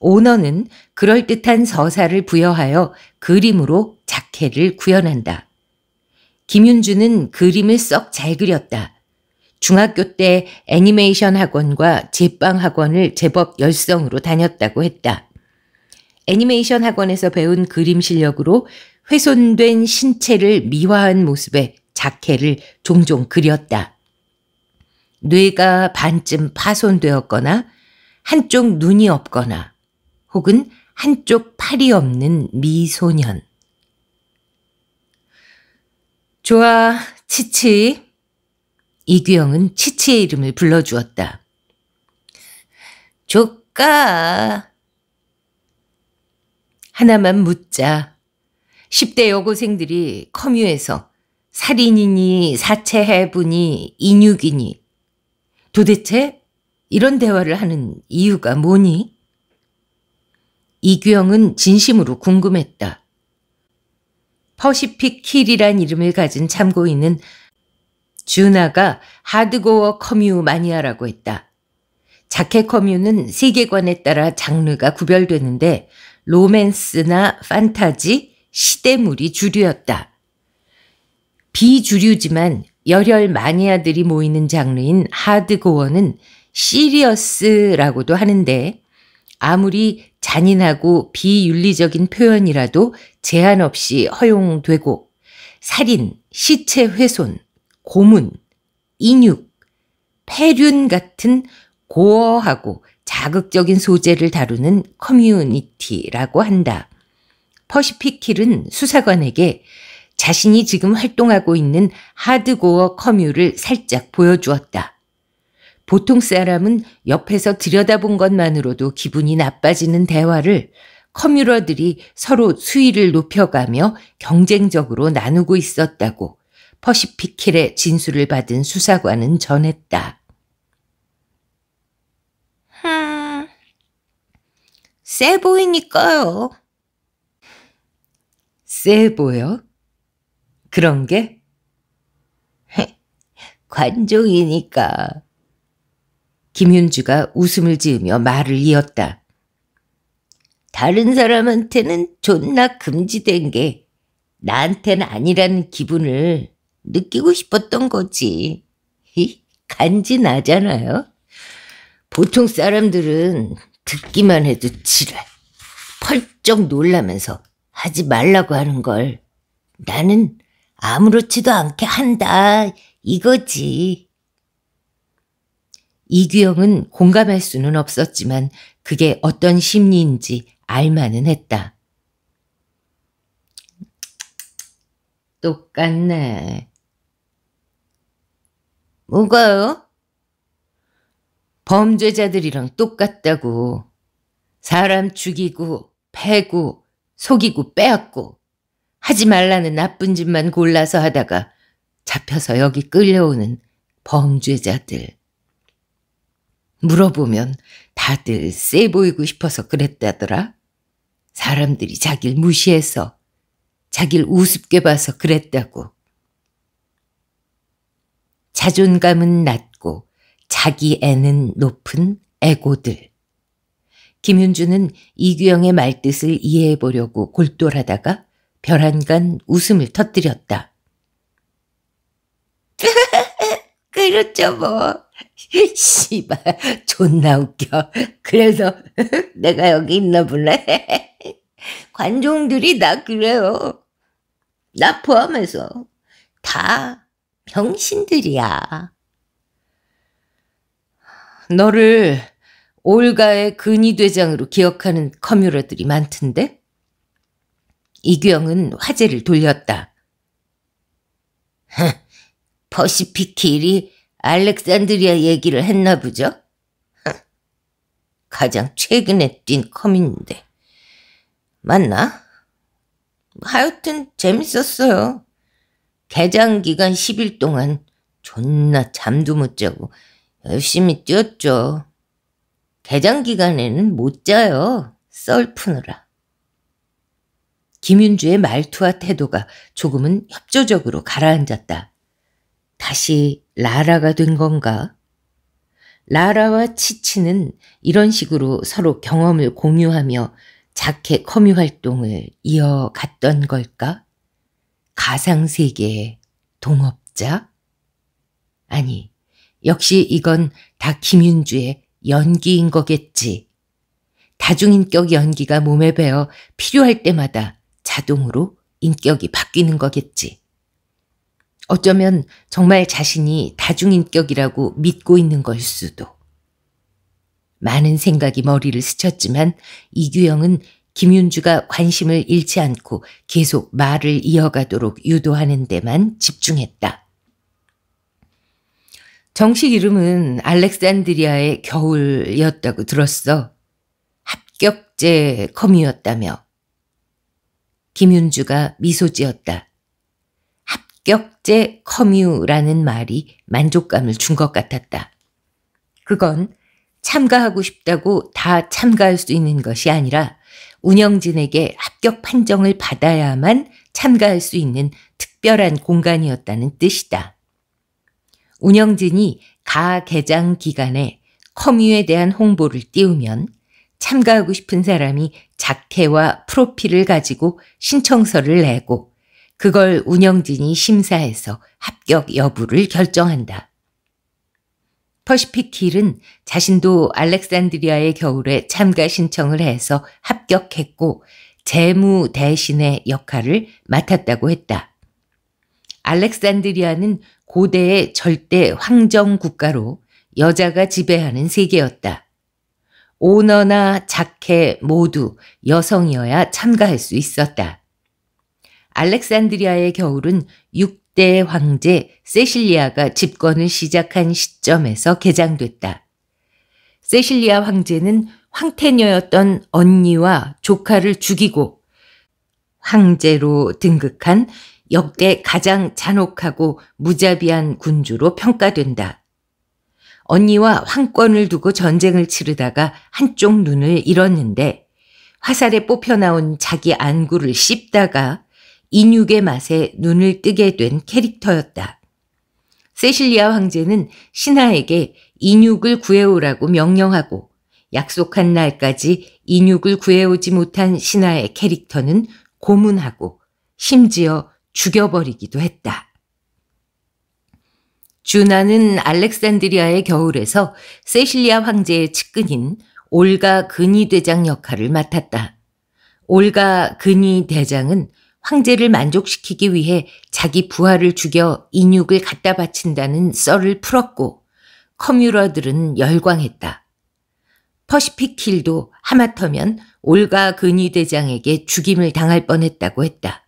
오너는 그럴듯한 서사를 부여하여 그림으로 자켓을 구현한다. 김윤주는 그림을 썩 잘 그렸다. 중학교 때 애니메이션 학원과 제빵 학원을 제법 열성으로 다녔다고 했다. 애니메이션 학원에서 배운 그림 실력으로 훼손된 신체를 미화한 모습의 자켓을 종종 그렸다. 뇌가 반쯤 파손되었거나 한쪽 눈이 없거나 혹은 한쪽 팔이 없는 미소년. 좋아, 치치. 이규영은 치치의 이름을 불러주었다. 조까. 하나만 묻자. 10대 여고생들이 커뮤에서 살인이니 사체해부니 인육이니 도대체 이런 대화를 하는 이유가 뭐니? 이규영은 진심으로 궁금했다. 퍼시픽 킬이란 이름을 가진 참고인은 준아가 하드고어 커뮤 마니아라고 했다. 자켓 커뮤는 세계관에 따라 장르가 구별되는데 로맨스나 판타지, 시대물이 주류였다. 비주류지만 열혈 마니아들이 모이는 장르인 하드고어는 시리어스라고도 하는데 아무리 잔인하고 비윤리적인 표현이라도 제한 없이 허용되고 살인, 시체 훼손, 고문, 인육, 폐륜 같은 고어하고 자극적인 소재를 다루는 커뮤니티라고 한다. 퍼시픽힐은 수사관에게 자신이 지금 활동하고 있는 하드고어 커뮤를 살짝 보여주었다. 보통 사람은 옆에서 들여다본 것만으로도 기분이 나빠지는 대화를 커뮤러들이 서로 수위를 높여가며 경쟁적으로 나누고 있었다고 퍼시피킬의 진술을 받은 수사관은 전했다. 음, 세 보이니까요. 쎄 보여? 그런 게? 관종이니까. 김윤주가 웃음을 지으며 말을 이었다. 다른 사람한테는 존나 금지된 게 나한테는 아니라는 기분을 느끼고 싶었던 거지. 간지 나잖아요. 보통 사람들은 듣기만 해도 지랄. 펄쩍 놀라면서 하지 말라고 하는 걸 나는 아무렇지도 않게 한다 이거지. 이규영은 공감할 수는 없었지만 그게 어떤 심리인지 알만은 했다. 똑같네. 뭐가요? 범죄자들이랑 똑같다고. 사람 죽이고, 패고, 속이고 빼앗고 하지 말라는 나쁜 짓만 골라서 하다가 잡혀서 여기 끌려오는 범죄자들. 물어보면 다들 쎄 보이고 싶어서 그랬다더라. 사람들이 자길 무시해서 자길 우습게 봐서 그랬다고. 자존감은 낮고 자기 애는 높은 애고들. 김윤주는 이규영의 말뜻을 이해해 보려고 골똘하다가 벼란간 웃음을 터뜨렸다. 그렇죠 뭐. 씨발 존나 웃겨. 그래서 내가 여기 있나 보네. 관종들이 나 그래요. 나 포함해서 다 병신들이야. 너를 올가의 근위대장으로 기억하는 커뮤러들이 많던데? 이규영은 화제를 돌렸다. 퍼시픽키 일이 알렉산드리아 얘기를 했나 보죠? 가장 최근에 뛴 컴인데. 맞나? 하여튼 재밌었어요. 개장 기간 10일 동안 존나 잠도 못 자고 열심히 뛰었죠. 대장 기간에는 못 자요. 썰 푸느라. 김윤주의 말투와 태도가 조금은 협조적으로 가라앉았다. 다시 라라가 된 건가? 라라와 치치는 이런 식으로 서로 경험을 공유하며 자켓 커뮤 활동을 이어갔던 걸까? 가상세계의 동업자? 아니, 역시 이건 다 김윤주의 연기인 거겠지. 다중인격 연기가 몸에 배어 필요할 때마다 자동으로 인격이 바뀌는 거겠지. 어쩌면 정말 자신이 다중인격이라고 믿고 있는 걸 수도. 많은 생각이 머리를 스쳤지만 이규영은 김윤주가 관심을 잃지 않고 계속 말을 이어가도록 유도하는 데만 집중했다. 정식 이름은 알렉산드리아의 겨울이었다고 들었어. 합격제 컴이었다며. 김윤주가 미소 지었다. 합격제 커뮤라는 말이 만족감을 준 것 같았다. 그건 참가하고 싶다고 다 참가할 수 있는 것이 아니라 운영진에게 합격 판정을 받아야만 참가할 수 있는 특별한 공간이었다는 뜻이다. 운영진이 가 개장 기간에 커뮤에 대한 홍보를 띄우면 참가하고 싶은 사람이 자태와 프로필을 가지고 신청서를 내고 그걸 운영진이 심사해서 합격 여부를 결정한다. 퍼시픽 힐은 자신도 알렉산드리아의 겨울에 참가 신청을 해서 합격했고 재무 대신의 역할을 맡았다고 했다. 알렉산드리아는 고대의 절대 황정 국가로 여자가 지배하는 세계였다. 오너나 자케 모두 여성이어야 참가할 수 있었다. 알렉산드리아의 겨울은 6대 황제 세실리아가 집권을 시작한 시점에서 개장됐다. 세실리아 황제는 황태녀였던 언니와 조카를 죽이고 황제로 등극한 역대 가장 잔혹하고 무자비한 군주로 평가된다. 언니와 황권을 두고 전쟁을 치르다가 한쪽 눈을 잃었는데 화살에 뽑혀 나온 자기 안구를 씹다가 인육의 맛에 눈을 뜨게 된 캐릭터였다. 세실리아 황제는 신하에게 인육을 구해오라고 명령하고 약속한 날까지 인육을 구해오지 못한 신하의 캐릭터는 고문하고 심지어 죽여버리기도 했다. 주나는 알렉산드리아의 겨울에서 세실리아 황제의 측근인 올가 근위 대장 역할을 맡았다. 올가 근위 대장은 황제를 만족시키기 위해 자기 부하를 죽여 인육을 갖다 바친다는 썰을 풀었고 커뮤러들은 열광했다. 퍼시픽 킬도 하마터면 올가 근위 대장에게 죽임을 당할 뻔했다고 했다.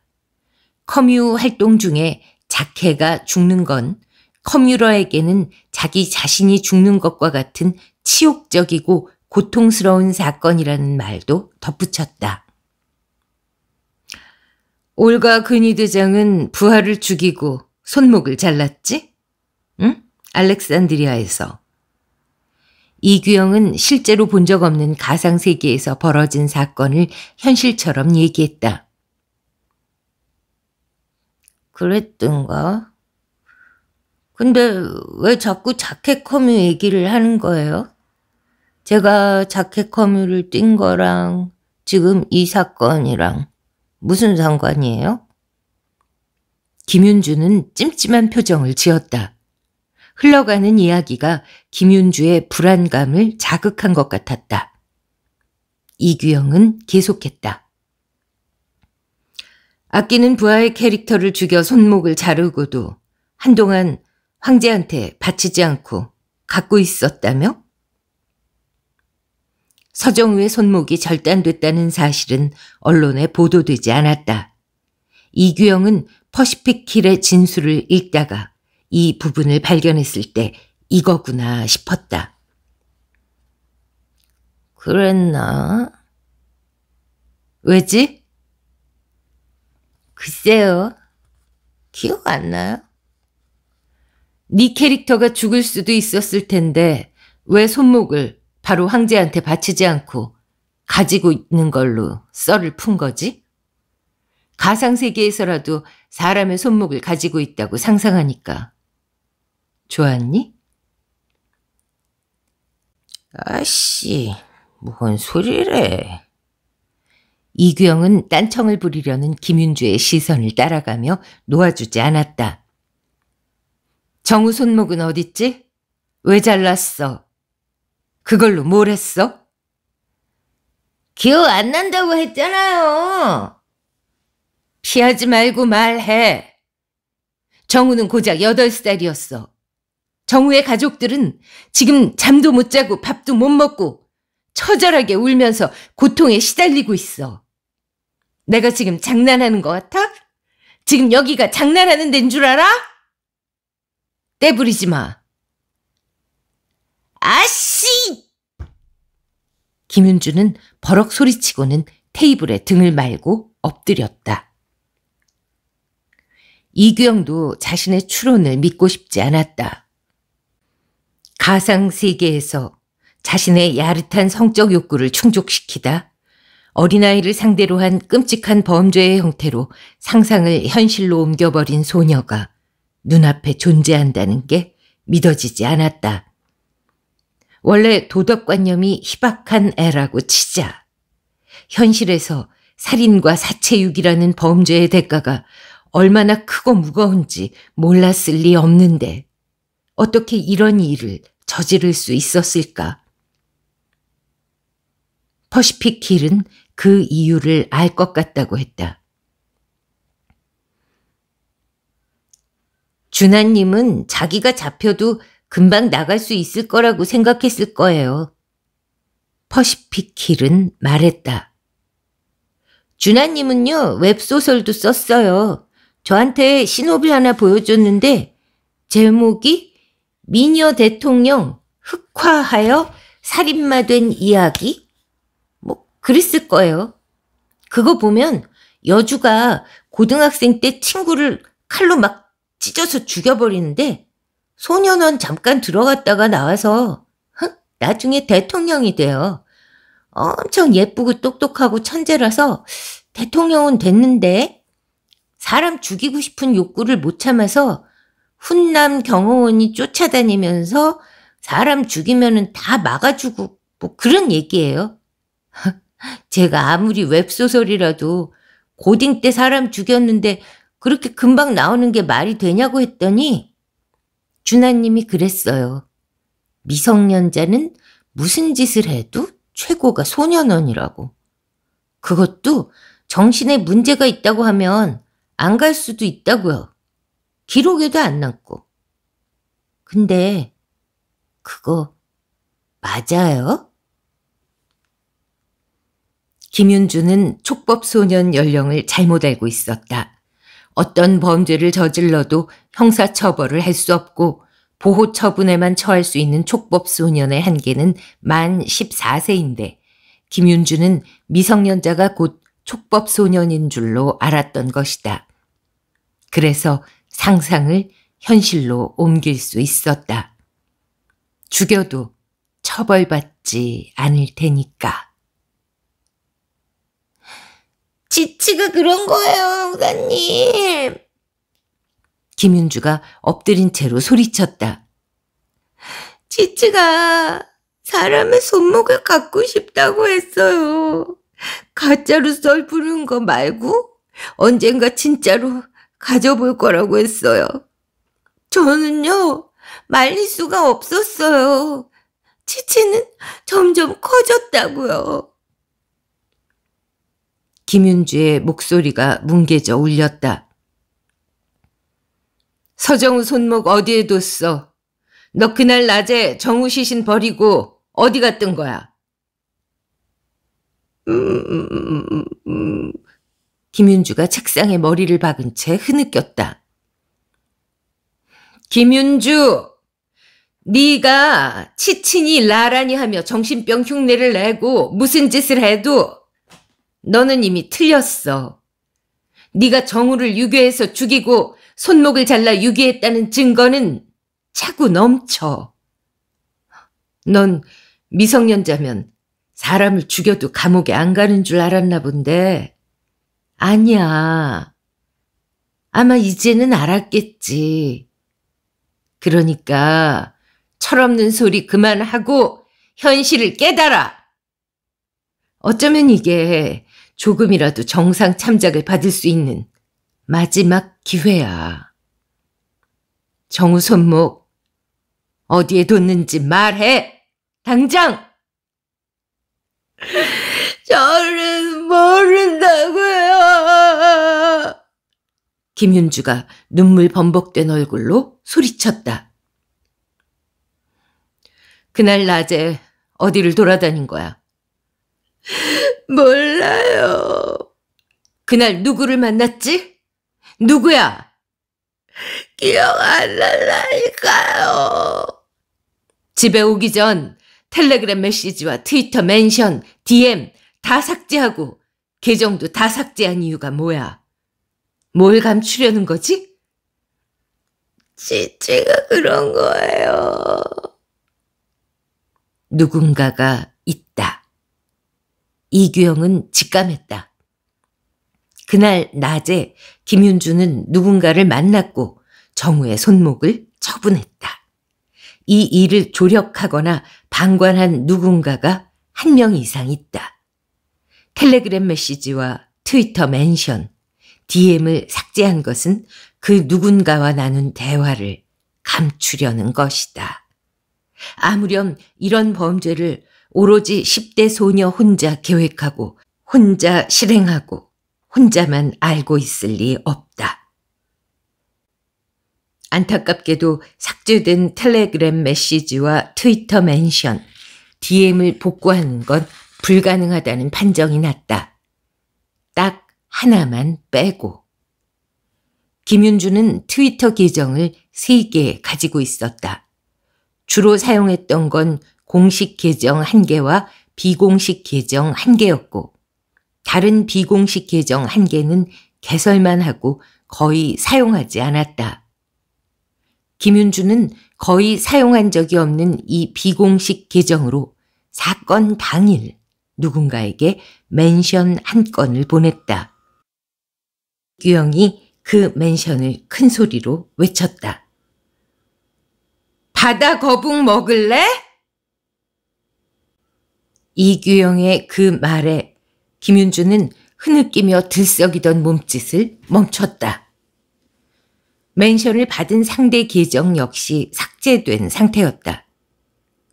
커뮤 활동 중에 자케가 죽는 건 커뮤러에게는 자기 자신이 죽는 것과 같은 치욕적이고 고통스러운 사건이라는 말도 덧붙였다. 올가 근위 대장은 부하를 죽이고 손목을 잘랐지? 응? 알렉산드리아에서. 이규영은 실제로 본 적 없는 가상세계에서 벌어진 사건을 현실처럼 얘기했다. 그랬던가? 근데 왜 자꾸 자켓 커뮤 얘기를 하는 거예요? 제가 자켓 커뮤를 뛴 거랑 지금 이 사건이랑 무슨 상관이에요? 김윤주는 찜찜한 표정을 지었다. 흘러가는 이야기가 김윤주의 불안감을 자극한 것 같았다. 이규영은 계속했다. 아끼는 부하의 캐릭터를 죽여 손목을 자르고도 한동안 황제한테 바치지 않고 갖고 있었다며? 서정우의 손목이 절단됐다는 사실은 언론에 보도되지 않았다. 이규영은 퍼시픽힐의 진술을 읽다가 이 부분을 발견했을 때 이거구나 싶었다. 그랬나? 왜지? 글쎄요. 기억 안 나요? 네 캐릭터가 죽을 수도 있었을 텐데 왜 손목을 바로 황제한테 바치지 않고 가지고 있는 걸로 썰을 푼 거지? 가상세계에서라도 사람의 손목을 가지고 있다고 상상하니까. 좋았니? 아씨, 뭔 소리래. 이규영은 딴청을 부리려는 김윤주의 시선을 따라가며 놓아주지 않았다. 정우 손목은 어딨지? 왜 잘랐어? 그걸로 뭘 했어? 기억 안 난다고 했잖아요. 피하지 말고 말해. 정우는 고작 8살이었어. 정우의 가족들은 지금 잠도 못 자고 밥도 못 먹고 처절하게 울면서 고통에 시달리고 있어. 내가 지금 장난하는 것 같아? 지금 여기가 장난하는 데인 줄 알아? 떼부리지 마. 아씨! 김윤주는 버럭 소리치고는 테이블에 등을 말고 엎드렸다. 이규영도 자신의 추론을 믿고 싶지 않았다. 가상 세계에서 자신의 야릇한 성적 욕구를 충족시키다 어린아이를 상대로 한 끔찍한 범죄의 형태로 상상을 현실로 옮겨버린 소녀가 눈앞에 존재한다는 게 믿어지지 않았다. 원래 도덕관념이 희박한 애라고 치자. 현실에서 살인과 사체육이라는 범죄의 대가가 얼마나 크고 무거운지 몰랐을 리 없는데 어떻게 이런 일을 저지를 수 있었을까? 퍼시픽 힐은 그 이유를 알 것 같다고 했다. 준하님은 자기가 잡혀도 금방 나갈 수 있을 거라고 생각했을 거예요. 퍼시픽 힐은 말했다. 준하님은요, 웹소설도 썼어요. 저한테 신호를 하나 보여줬는데, 제목이 미녀 대통령 흑화하여 살인마된 이야기? 그랬을 거예요. 그거 보면 여주가 고등학생 때 친구를 칼로 막 찢어서 죽여버리는데 소년원 잠깐 들어갔다가 나와서 나중에 대통령이 돼요. 엄청 예쁘고 똑똑하고 천재라서 대통령은 됐는데 사람 죽이고 싶은 욕구를 못 참아서 훈남 경호원이 쫓아다니면서 사람 죽이면다 막아주고 뭐 그런 얘기예요. 제가 아무리 웹소설이라도 고딩 때 사람 죽였는데 그렇게 금방 나오는 게 말이 되냐고 했더니 준하님이 그랬어요. 미성년자는 무슨 짓을 해도 최고가 소년원이라고. 그것도 정신에 문제가 있다고 하면 안 갈 수도 있다고요. 기록에도 안 남고. 근데 그거 맞아요? 김윤주는 촉법소년 연령을 잘못 알고 있었다. 어떤 범죄를 저질러도 형사처벌을 할 수 없고 보호 처분에만 처할 수 있는 촉법소년의 한계는 만 14세인데 김윤주는 미성년자가 곧 촉법소년인 줄로 알았던 것이다. 그래서 상상을 현실로 옮길 수 있었다. 죽여도 처벌받지 않을 테니까. 지치가 그런 거예요, 형사님. 김윤주가 엎드린 채로 소리쳤다. 지치가 사람의 손목을 갖고 싶다고 했어요. 가짜로 썰부르는거 말고 언젠가 진짜로 가져볼 거라고 했어요. 저는요, 말릴 수가 없었어요. 치치는 점점 커졌다고요. 김윤주의 목소리가 뭉개져 울렸다. 서정우 손목 어디에 뒀어? 너 그날 낮에 정우 시신 버리고 어디 갔던 거야? 음, 음, 김윤주가 책상에 머리를 박은 채 흐느꼈다. 김윤주! 네가 치친이 라라니 하며 정신병 흉내를 내고 무슨 짓을 해도 너는 이미 틀렸어. 네가 정우를 유괴해서 죽이고 손목을 잘라 유괴했다는 증거는 차고 넘쳐. 넌 미성년자면 사람을 죽여도 감옥에 안 가는 줄 알았나 본데. 아니야. 아마 이제는 알았겠지. 그러니까 철없는 소리 그만하고 현실을 깨달아. 어쩌면 이게 조금이라도 정상 참작을 받을 수 있는 마지막 기회야. 정우 손목 어디에 뒀는지 말해! 당장! 저는 모른다고요. 김윤주가 눈물 범벅된 얼굴로 소리쳤다. 그날 낮에 어디를 돌아다닌 거야? 몰라요. 그날 누구를 만났지? 누구야? 기억 안 날라니까요. 집에 오기 전 텔레그램 메시지와 트위터 멘션, DM 다 삭제하고 계정도 다 삭제한 이유가 뭐야? 뭘 감추려는 거지? 지체가 그런 거예요. 누군가가 있다. 이규영은 직감했다. 그날 낮에 김윤주는 누군가를 만났고 정우의 손목을 처분했다. 이 일을 조력하거나 방관한 누군가가 한 명 이상 있다. 텔레그램 메시지와 트위터 멘션, DM을 삭제한 것은 그 누군가와 나눈 대화를 감추려는 것이다. 아무렴 이런 범죄를 오로지 10대 소녀 혼자 계획하고 혼자 실행하고 혼자만 알고 있을 리 없다. 안타깝게도 삭제된 텔레그램 메시지와 트위터 멘션, DM을 복구하는 건 불가능하다는 판정이 났다. 딱 하나만 빼고. 김윤주는 트위터 계정을 3개 가지고 있었다. 주로 사용했던 건 공식 계정 1개와 비공식 계정 1개였고 다른 비공식 계정 1개는 개설만 하고 거의 사용하지 않았다. 김윤주는 거의 사용한 적이 없는 이 비공식 계정으로 사건 당일 누군가에게 멘션 한 건을 보냈다. 규영이 그 멘션을 큰 소리로 외쳤다. 바다 거북 먹을래? 이규영의 그 말에 김윤주는 흐느끼며 들썩이던 몸짓을 멈췄다. 멘션을 받은 상대 계정 역시 삭제된 상태였다.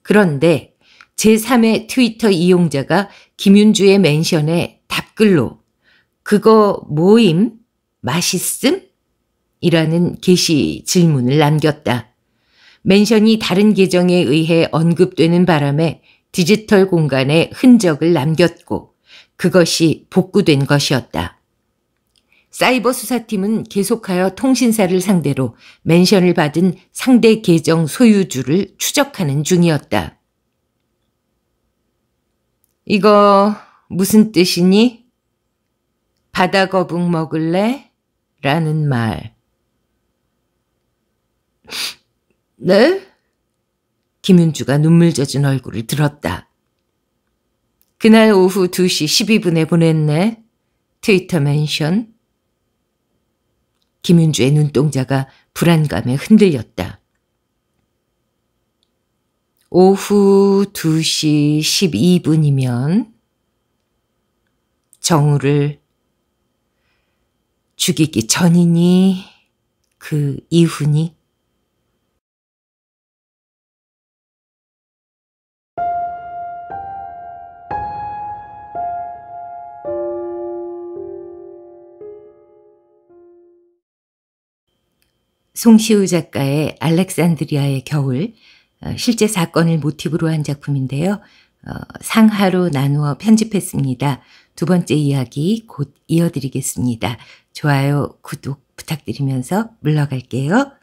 그런데 제3의 트위터 이용자가 김윤주의 멘션에 답글로 그거 모임? 맛있음? 이라는 게시 질문을 남겼다. 멘션이 다른 계정에 의해 언급되는 바람에 디지털 공간에 흔적을 남겼고 그것이 복구된 것이었다. 사이버 수사팀은 계속하여 통신사를 상대로 멘션을 받은 상대 계정 소유주를 추적하는 중이었다. 이거 무슨 뜻이니? 바다 거북 먹을래? 라는 말. 네? 김윤주가 눈물 젖은 얼굴을 들었다. 그날 오후 2시 12분에 보냈네. 트위터 멘션. 김윤주의 눈동자가 불안감에 흔들렸다. 오후 2시 12분이면 정우를 죽이기 전이니 그 이후니 송시우 작가의 알렉산드리아의 겨울, 어, 실제 사건을 모티브로 한 작품인데요. 어, 상하로 나누어 편집했습니다. 두 번째 이야기 곧 이어드리겠습니다. 좋아요, 구독 부탁드리면서 물러갈게요.